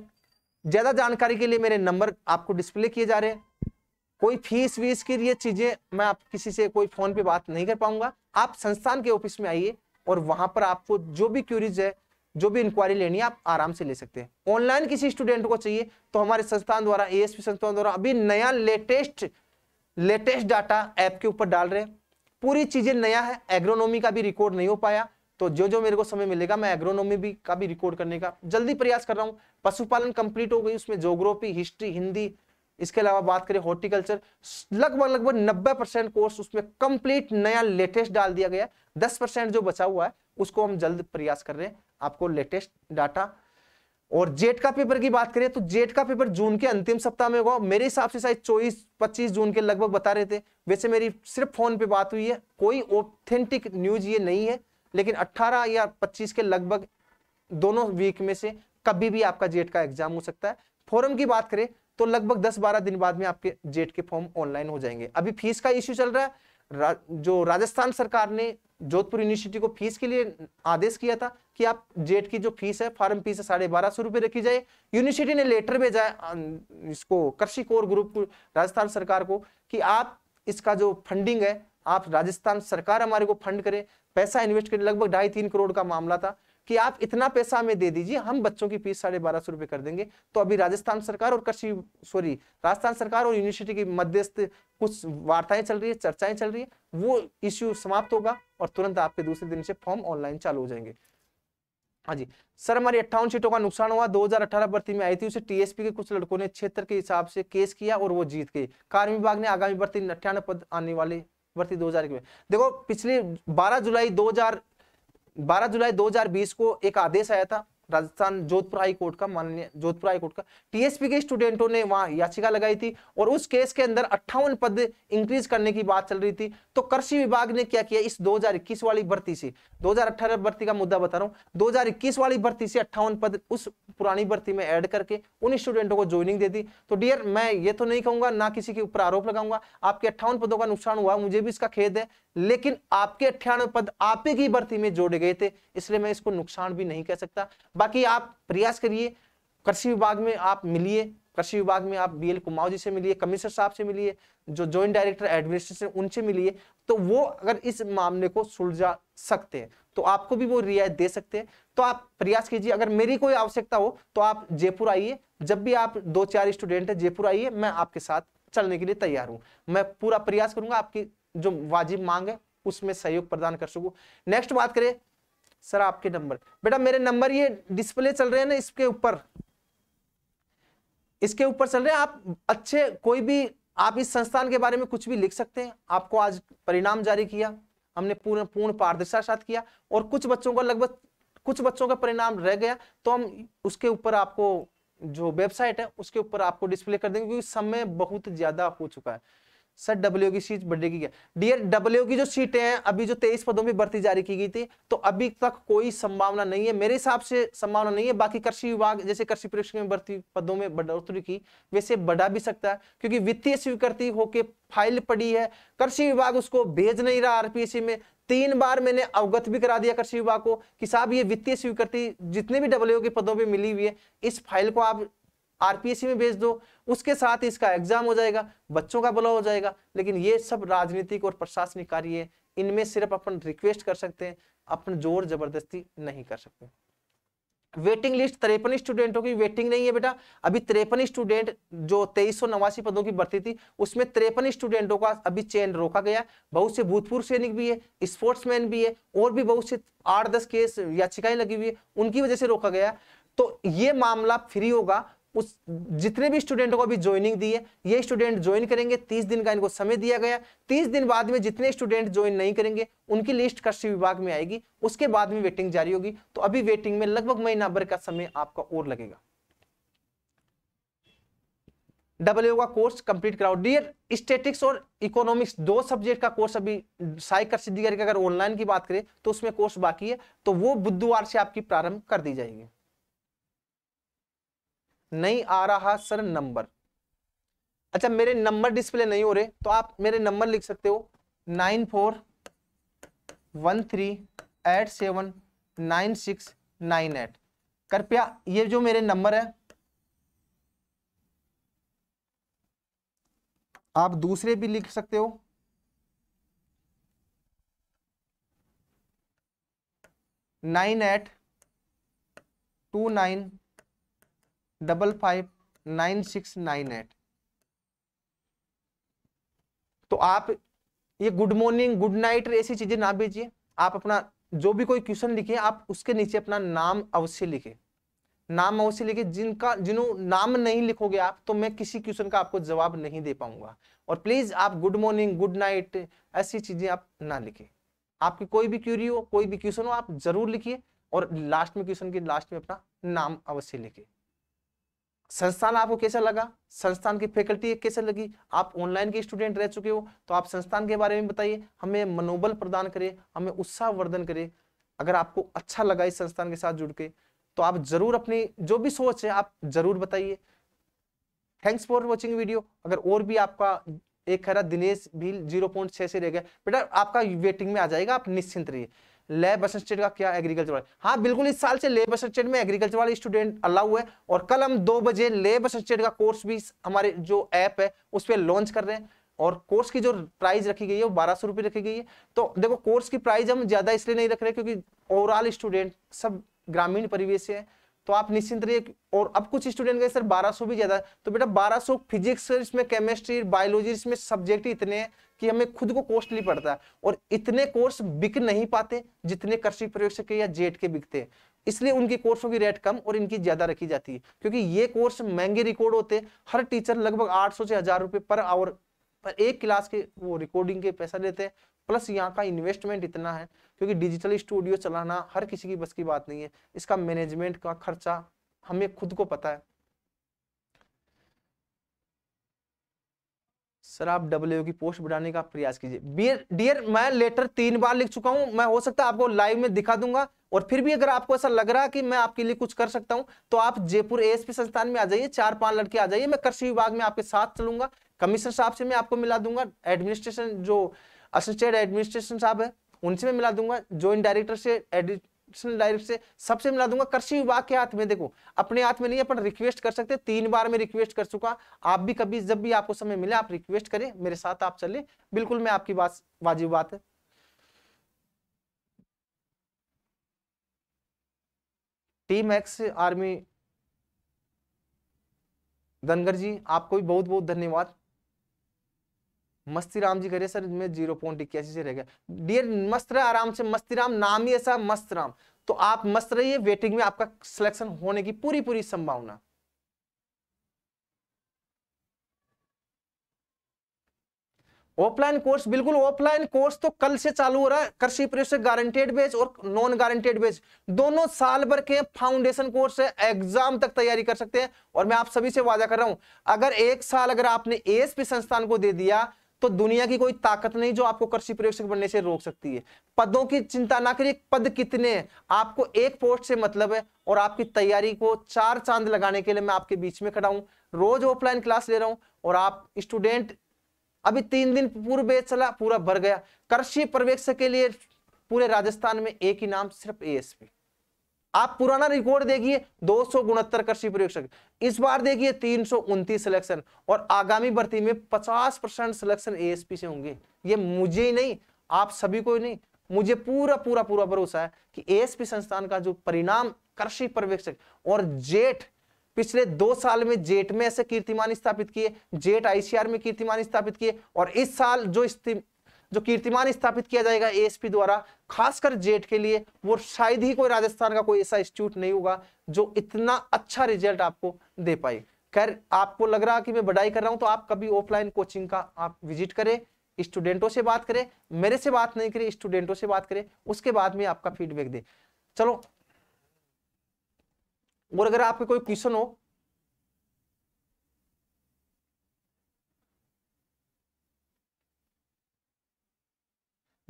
ज्यादा जानकारी के लिए मेरे नंबर आपको डिस्प्ले किए जा रहे हैं कोई फीस वीस की ये चीजें मैं आप किसी से कोई फोन पे बात नहीं कर पाऊंगा आप संस्थान के ऑफिस में आइए और वहां पर आपको जो भी क्यूरीज है जो भी इंक्वायरी लेनी है आप आराम से ले सकते हैं ऑनलाइन किसी स्टूडेंट को चाहिए तो हमारे संस्थान द्वारा ए संस्थान द्वारा अभी नया लेटेस्ट लेटेस्ट डाटा ऐप के ऊपर डाल रहे हैं पूरी चीजें नया है एग्रोनॉमी का भी रिकॉर्ड नहीं हो पाया तो जो जो मेरे को समय मिलेगा मैं एग्रोनॉमी भी का भी रिकॉर्ड करने का जल्दी प्रयास कर रहा हूँ पशुपालन कंप्लीट हो गई उसमें जोग्राफी हिस्ट्री हिंदी इसके अलावा बात करें हॉर्टिकल्चर लगभग लगभग 90 परसेंट कोर्स उसमें कंप्लीट नया लेटेस्ट डाल दिया गया दस परसेंट जो बचा हुआ है उसको हम जल्द प्रयास कर रहे हैं आपको लेटेस्ट डाटा और जेट का पेपर की बात करें तो जेट का पेपर जून के अंतिम सप्ताह में होगा मेरे हिसाब से शायद चौबीस पच्चीस जून के लगभग बता रहे थे वैसे मेरी सिर्फ फोन पे बात हुई है कोई ऑथेंटिक न्यूज ये नहीं है लेकिन 18 या 25 के लगभग दोनों वीक में से कभी भी आपका जेट का एग्जाम हो सकता है फॉरम की बात करें तो लगभग 10-12 दिन बाद में आपके जेट के फॉर्म ऑनलाइन हो जाएंगे अभी फीस का इश्यू चल रहा है रा, जो राजस्थान सरकार ने जोधपुर यूनिवर्सिटी को फीस के लिए आदेश किया था कि आप जेट की जो फीस है फॉर्म फीस है साढ़े बारह सौ रुपए रखी जाए यूनिवर्सिटी ने लेटर भेजा अं, इसको कृषि कोर ग्रुप राजस्थान सरकार को कि आप इसका जो फंडिंग है आप राजस्थान सरकार हमारे को फंड करे पैसा इन्वेस्ट करे लगभग ढाई तीन करोड़ का मामला था कि आप इतना पैसा हमें दे दीजिए हम बच्चों की फीस साढ़े बारह सौ रुपए कर देंगे तो अभी राजस्थान सरकार और कृषि सॉरी राजस्थान सरकार और यूनिवर्सिटी की मध्यस्थ कुछ वार्ताएं चल रही है चर्चाएं चल रही है वो इश्यू समाप्त होगा और तुरंत आपके दूसरे दिन से फॉर्म ऑनलाइन चालू हो जाएंगे हाँ जी सर हमारी अट्ठावन सीटों का नुकसान हुआ 2018 भर्ती में आई थी उसे टीएसपी के कुछ लड़कों ने क्षेत्र के हिसाब से केस किया और वो जीत गई कार्य विभाग ने आगामी भर्ती अट्ठानवे पद आने वाले भर्ती दो हजार देखो पिछली बारह जुलाई दो हजार बारह जुलाई दो हजार बीस को एक आदेश आया था राजस्थान जोधपुर हाई कोर्ट का माननीय जोधपुर हाई कोर्ट का टीएसपी के स्टूडेंटों ने वहां याचिका लगाई थी और उस केस के अंदर अट्ठावन पद इंक्रीज करने की बात चल रही थी तो कृषि विभाग ने क्या किया इस 2021 वाली भर्ती से 2018 भर्ती का मुद्दा बता रहा हूं 2021 वाली भर्ती से अट्ठावन पद उस पुरानी भर्ती में एड करके उन स्टूडेंटों को ज्वाइनिंग दे दी तो डियर मैं ये तो नहीं कहूंगा ना किसी के ऊपर आरोप लगाऊंगा आपके अट्ठावन पदों का नुकसान हुआ मुझे भी इसका खेद है लेकिन आपके अट्ठावन पद आप ही की भर्ती में जोड़े गए थे इसलिए मैं इसको नुकसान भी नहीं कह सकता बाकी आप प्रयास करिए कृषि विभाग में आप मिलिए कृषि विभाग में आप बी एल कुमाऊ जी से मिलिए कमिश्नर साहब से मिलिए जो ज्वाइंट डायरेक्टर एडमिनिस्ट्रेशन उनसे मिलिए तो वो अगर इस मामले को सुलझा सकते हैं तो आपको भी वो रियायत दे सकते हैं तो आप प्रयास कीजिए अगर मेरी कोई आवश्यकता हो तो आप जयपुर आइए जब भी आप दो चार स्टूडेंट है जयपुर आइए मैं आपके साथ चलने के लिए तैयार हूँ मैं पूरा प्रयास करूंगा आपकी जो वाजिब मांग है उसमें सहयोग प्रदान कर सकूँ नेक्स्ट बात करें सर आपके नंबर बेटा मेरे नंबर ये डिस्प्ले चल रहे हैं ना इसके ऊपर इसके ऊपर चल रहे हैं आप अच्छे कोई भी आप इस संस्थान के बारे में कुछ भी लिख सकते हैं आपको आज परिणाम जारी किया हमने पूर्ण पूर्ण पारदर्शिता साथ किया और कुछ बच्चों का लगभग कुछ बच्चों का परिणाम रह गया तो हम उसके ऊपर आपको जो वेबसाइट है उसके ऊपर आपको डिस्प्ले कर देंगे क्योंकि समय बहुत ज्यादा हो चुका है सर डब्ल्यू की सीट बढ़ेगी क्या डीयर डब्ल्यू की जो सीटें हैं अभी जो तेईस पदों में भर्ती जारी की गई थी तो अभी तक कोई संभावना नहीं है मेरे हिसाब से संभावना नहीं है बाकी कृषि विभाग जैसे कृषि परीक्षा में भर्ती पदों में बढ़ोतरी की वैसे बढ़ा भी सकता है क्योंकि वित्तीय स्वीकृति होके फाइल पड़ी है कृषि विभाग उसको भेज नहीं रहा आरपीएससी में तीन बार मैंने अवगत भी करा दिया कृषि विभाग को कि साहब ये वित्तीय स्वीकृति जितने भी डब्ल्यू के पदों पर मिली हुई है इस फाइल को आप आरपीएससी में भेज दो उसके साथ इसका एग्जाम हो जाएगा बच्चों का भला हो जाएगा लेकिन ये सब राजनीतिक और प्रशासनिक कार्य है इनमें सिर्फ अपन रिक्वेस्ट कर सकते हैं अपन जोर जबरदस्ती नहीं कर सकते वेटिंग लिस्ट तिरपन स्टूडेंटों की वेटिंग नहीं है बेटा अभी तिरपन स्टूडेंट जो तेईस नवासी पदों की भर्ती थी उसमें तिरपन स्टूडेंटों का अभी चयन रोका गया बहुत से भूतपूर्व सैनिक भी है स्पोर्ट्समैन भी है और भी बहुत से आठ दस केस याचिकाएं लगी हुई है उनकी वजह से रोका गया तो ये मामला फ्री होगा उस जितने भी स्टूडेंटों को अभी ज्वाइनिंग दी है ये स्टूडेंट ज्वाइन करेंगे तीस दिन का इनको समय दिया गया तीस दिन बाद में जितने स्टूडेंट ज्वाइन नहीं करेंगे उनकी लिस्ट कृषि विभाग में आएगी उसके बाद में वेटिंग जारी होगी तो अभी वेटिंग में लगभग महीना भर का समय आपका और लगेगा डब्ल्यू का कोर्स कंप्लीट कराओ डियर स्टेटिक्स और इकोनॉमिक्स दो सब्जेक्ट का कोर्स अभी साई कर सिद्धि करके अगर ऑनलाइन की बात करें तो उसमें कोर्स बाकी है तो वो बुधवार से आपकी प्रारंभ कर दी जाएगी नहीं आ रहा सर नंबर अच्छा मेरे नंबर डिस्प्ले नहीं हो रहे तो आप मेरे नंबर लिख सकते हो nine four one three eight seven nine six nine eight कृपया ये जो मेरे नंबर है आप दूसरे भी लिख सकते हो nine eight two nine double five nine six nine eight तो आप ये गुड मॉर्निंग गुड नाइट ऐसी चीजें ना भेजिए आप अपना जो भी कोई क्वेश्चन लिखे आप उसके नीचे अपना नाम अवश्य लिखे नाम अवश्य लिखे जिनका जिन्हों नाम नहीं लिखोगे आप तो मैं किसी क्वेश्चन का आपको जवाब नहीं दे पाऊंगा और प्लीज आप गुड मॉर्निंग गुड नाइट ऐसी चीजें आप ना लिखें आपकी कोई भी क्यूरी हो कोई भी क्वेश्चन हो आप जरूर लिखिए और लास्ट में क्वेश्चन के लास्ट में अपना नाम अवश्य लिखिए संस्थान आपको कैसा लगा संस्थान की फैकल्टी कैसे लगी आप ऑनलाइन के स्टूडेंट रह चुके हो तो आप संस्थान के बारे में बताइए हमें मनोबल प्रदान करें हमें उत्साह वर्धन करें अगर आपको अच्छा लगा इस संस्थान के साथ जुड़ के तो आप जरूर अपनी जो भी सोच है आप जरूर बताइए थैंक्स फॉर वॉचिंग वीडियो अगर और भी आपका एक खरा दिनेश भी जीरो पॉइंट छह से रह गया बेटा आपका वेटिंग में आ जाएगा आप निश्चिंत रहिए लेब असिस्टेंट का क्या एग्रीकल्चर वाले हाँ बिल्कुल इस साल से लेब असिस्टेंट में एग्रीकल्चर वाले स्टूडेंट अलाउ है और कल हम दो बजे लेब असिस्टेंट का कोर्स भी हमारे जो ऐप है उस पर लॉन्च कर रहे हैं और कोर्स की जो प्राइस रखी गई है वो बारह सौ रखी गई है तो देखो कोर्स की प्राइस हम ज़्यादा इसलिए नहीं रख रहे क्योंकि ओवरऑल स्टूडेंट सब ग्रामीण परिवेश से है तो आप निश्चिंत रहिए और अब कुछ स्टूडेंट गए सर 1200 भी ज्यादा तो बेटा 1200 फिजिक्स इसमें केमिस्ट्री बायोलॉजी इसमें सब्जेक्ट इतने कि हमें खुद को कॉस्टली पड़ता है और इतने कोर्स बिक नहीं पाते जितने कृषि के या जेट e के बिकते हैं इसलिए उनकी कोर्सों की रेट कम और इनकी ज्यादा रखी जाती है क्योंकि ये कोर्स महंगे रिकॉर्ड होते हर टीचर लगभग 800 से हजार रुपए पर आवर पर एक क्लास के वो रिकॉर्डिंग के पैसा लेते हैं प्लस यहाँ का इन्वेस्टमेंट इतना है क्योंकि डिजिटल स्टूडियो चलाना हर किसी की बस की बात नहीं है इसका मैनेजमेंट का खर्चा हमें खुद को पता है सर आप डब्ल्यू की पोस्ट बढ़ाने का प्रयास कीजिए डियर मैं लेटर तीन बार लिख चुका हूं मैं हो सकता है आपको लाइव में दिखा दूंगा और फिर भी अगर आपको ऐसा लग रहा है कि मैं आपके लिए कुछ कर सकता हूं तो आप जयपुर एएसपी संस्थान में आ जाइए चार पांच लड़के आ जाइए मैं कृषि विभाग में आपके साथ चलूंगा कमिश्नर साहब से मैं आपको मिला दूंगा एडमिनिस्ट्रेशन जो असिस्टेंट एडमिनिस्ट्रेशन साहब है उनसे मैं मिला दूंगा ज्वाइंट डायरेक्टर से एडिशनल डायरेक्टर से सबसे मिला दूंगा कृषि विभाग के हाथ में देखो अपने हाथ में नहीं अपन रिक्वेस्ट कर सकते तीन बार में रिक्वेस्ट कर चुका आप भी कभी जब भी आपको समय मिले आप रिक्वेस्ट करें मेरे साथ आप चले बिल्कुल मैं आपकी बात वाजिब बात है team ex army Dhangar ji आपको भी बहुत बहुत धन्यवाद मस्ती राम जी करिए सर मैं जीरो पॉइंट इक्यासी से रह गया डियर मस्त रहे आराम से मस्ती राम नाम ही ऐसा मस्त राम तो आप मस्त रहिए वेटिंग में आपका सिलेक्शन होने की पूरी पूरी संभावना ऑफलाइन कोर्स बिल्कुल ऑफलाइन कोर्स तो कल से चालू हो रहा है कृषि प्रयोग से गारंटेड बेच और नॉन गारंटेड बेच दोनों साल भर के फाउंडेशन कोर्स है एग्जाम तक तैयारी कर सकते हैं और मैं आप सभी से वादा कर रहा हूं अगर एक साल अगर आपने एएसपी संस्थान को दे दिया तो दुनिया की कोई ताकत नहीं जो आपको कृषि पर्यवेक्षक बनने से रोक सकती है पदों की चिंता ना करिए पद कितने आपको एक पोस्ट से मतलब है और आपकी तैयारी को चार चांद लगाने के लिए मैं आपके बीच में खड़ा हूं रोज ऑफलाइन क्लास ले रहा हूं और आप स्टूडेंट अभी तीन दिन पूर्व बेच चला पूरा भर गया कृषि पर्यवेक्षक के लिए पूरे राजस्थान में एक ही नाम सिर्फ एएसपी आप पुराना रिकॉर्ड देखिए दो सौ गुणहत्तर कृषि परीक्षक इस बार देखिए तीन सौ उनतीस सिलेक्शन और आगामी भर्ती में पचास परसेंट सिलेक्शन एएसपी से होंगे ये मुझे ही नहीं आप सभी को ही नहीं मुझे पूरा पूरा पूरा भरोसा है कि एएसपी संस्थान का जो परिणाम कृषि पर्यवेक्षक और जेठ पिछले दो साल में जेट में ऐसे कीर्तिमान स्थापित किए जेट आईसीआर में कीर्तिमान स्थापित किए और इस साल जो जो कीर्तिमान स्थापित किया जाएगा ए द्वारा खासकर जेट के लिए वो शायद ही कोई राजस्थान का कोई ऐसा इंस्टीट्यूट नहीं होगा जो इतना अच्छा रिजल्ट आपको दे पाए खैर आपको लग रहा कि मैं बढ़ाई कर रहा हूं तो आप कभी ऑफलाइन कोचिंग का आप विजिट करें स्टूडेंटों से बात करें मेरे से बात नहीं करें स्टूडेंटों से बात करें उसके बाद में आपका फीडबैक दे चलो और अगर आपके कोई क्वेश्चन हो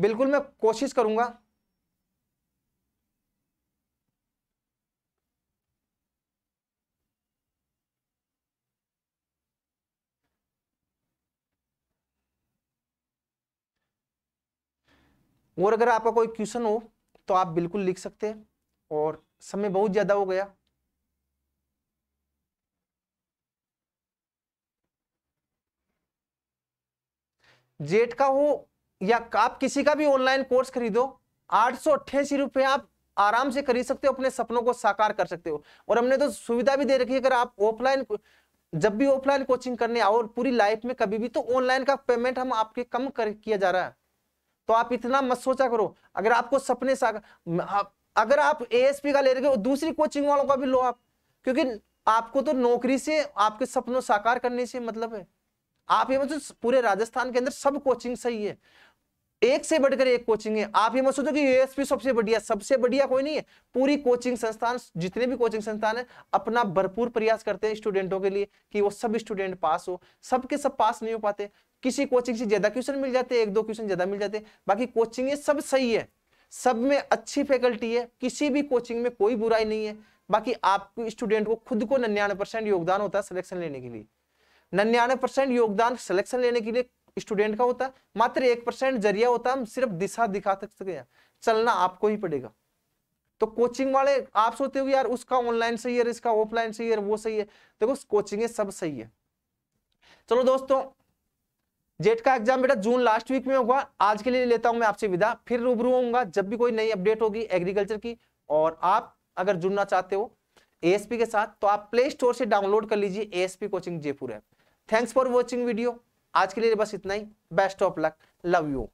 बिल्कुल मैं कोशिश करूंगा और अगर आपका कोई क्वेश्चन हो तो आप बिल्कुल लिख सकते हैं और समय बहुत ज़्यादा हो गया जेट का हो या आप किसी का भी ऑनलाइन कोर्स खरीदो आठ सौ आप आराम से खरीद सकते हो अपने सपनों को साकार कर सकते हो और हमने तो सुविधा भी दे रखी है अगर आप ऑफलाइन जब भी ऑफलाइन कोचिंग करने आओ और पूरी लाइफ में कभी भी तो ऑनलाइन का पेमेंट हम आपके कम कर किया जा रहा है तो आप इतना मत सोचा करो अगर आपको सपने सागर अगर आप ए का ले रहे हो दूसरी कोचिंग वालों का भी लो आप क्योंकि आपको तो नौकरी से आपके सपनों साकार करने से मतलब है आप ये मतलब पूरे राजस्थान के अंदर सब कोचिंग सही है एक से बढ़कर एक कोचिंग है आप ये मत सोचो कि यूएसपी सबसे बढ़िया सबसे बढ़िया कोई नहीं है पूरी कोचिंग संस्थान जितने भी कोचिंग संस्थान है अपना भरपूर प्रयास करते हैं स्टूडेंटों के लिए कि वो सब स्टूडेंट पास हो सबके सब पास नहीं हो पाते किसी कोचिंग से ज्यादा क्वेश्चन मिल जाते हैं एक दो क्वेश्चन ज्यादा मिल जाते हैं बाकी कोचिंग ये सब सही है सब में अच्छी फैकल्टी है किसी भी कोचिंग में कोई बुराई नहीं है बाकी आपको स्टूडेंट को खुद को नन्यानवे परसेंट योगदान होता है सिलेक्शन लेने के लिए नन्यानवे परसेंट योगदान सिलेक्शन लेने के लिए स्टूडेंट का होता है मात्र एक परसेंट जरिया होता है हम सिर्फ दिशा दिखा सकते हैं चलना आपको ही पड़ेगा तो कोचिंग वाले आप सोचते हो यार उसका ऑनलाइन सही है इसका ऑफलाइन सही है वो सही है देखो कोचिंग है सब सही है चलो दोस्तों जेट का एग्जाम बेटा जून लास्ट वीक में होगा आज के लिए लेता हूं मैं आपसे विदा फिर रूबरू होऊंगा जब भी कोई नई अपडेट होगी एग्रीकल्चर की और आप अगर जुड़ना चाहते हो एएसपी के साथ तो आप प्ले स्टोर से डाउनलोड कर लीजिए ASP coaching Jaipur app thanks for watching video आज के लिए बस इतना ही best of luck love you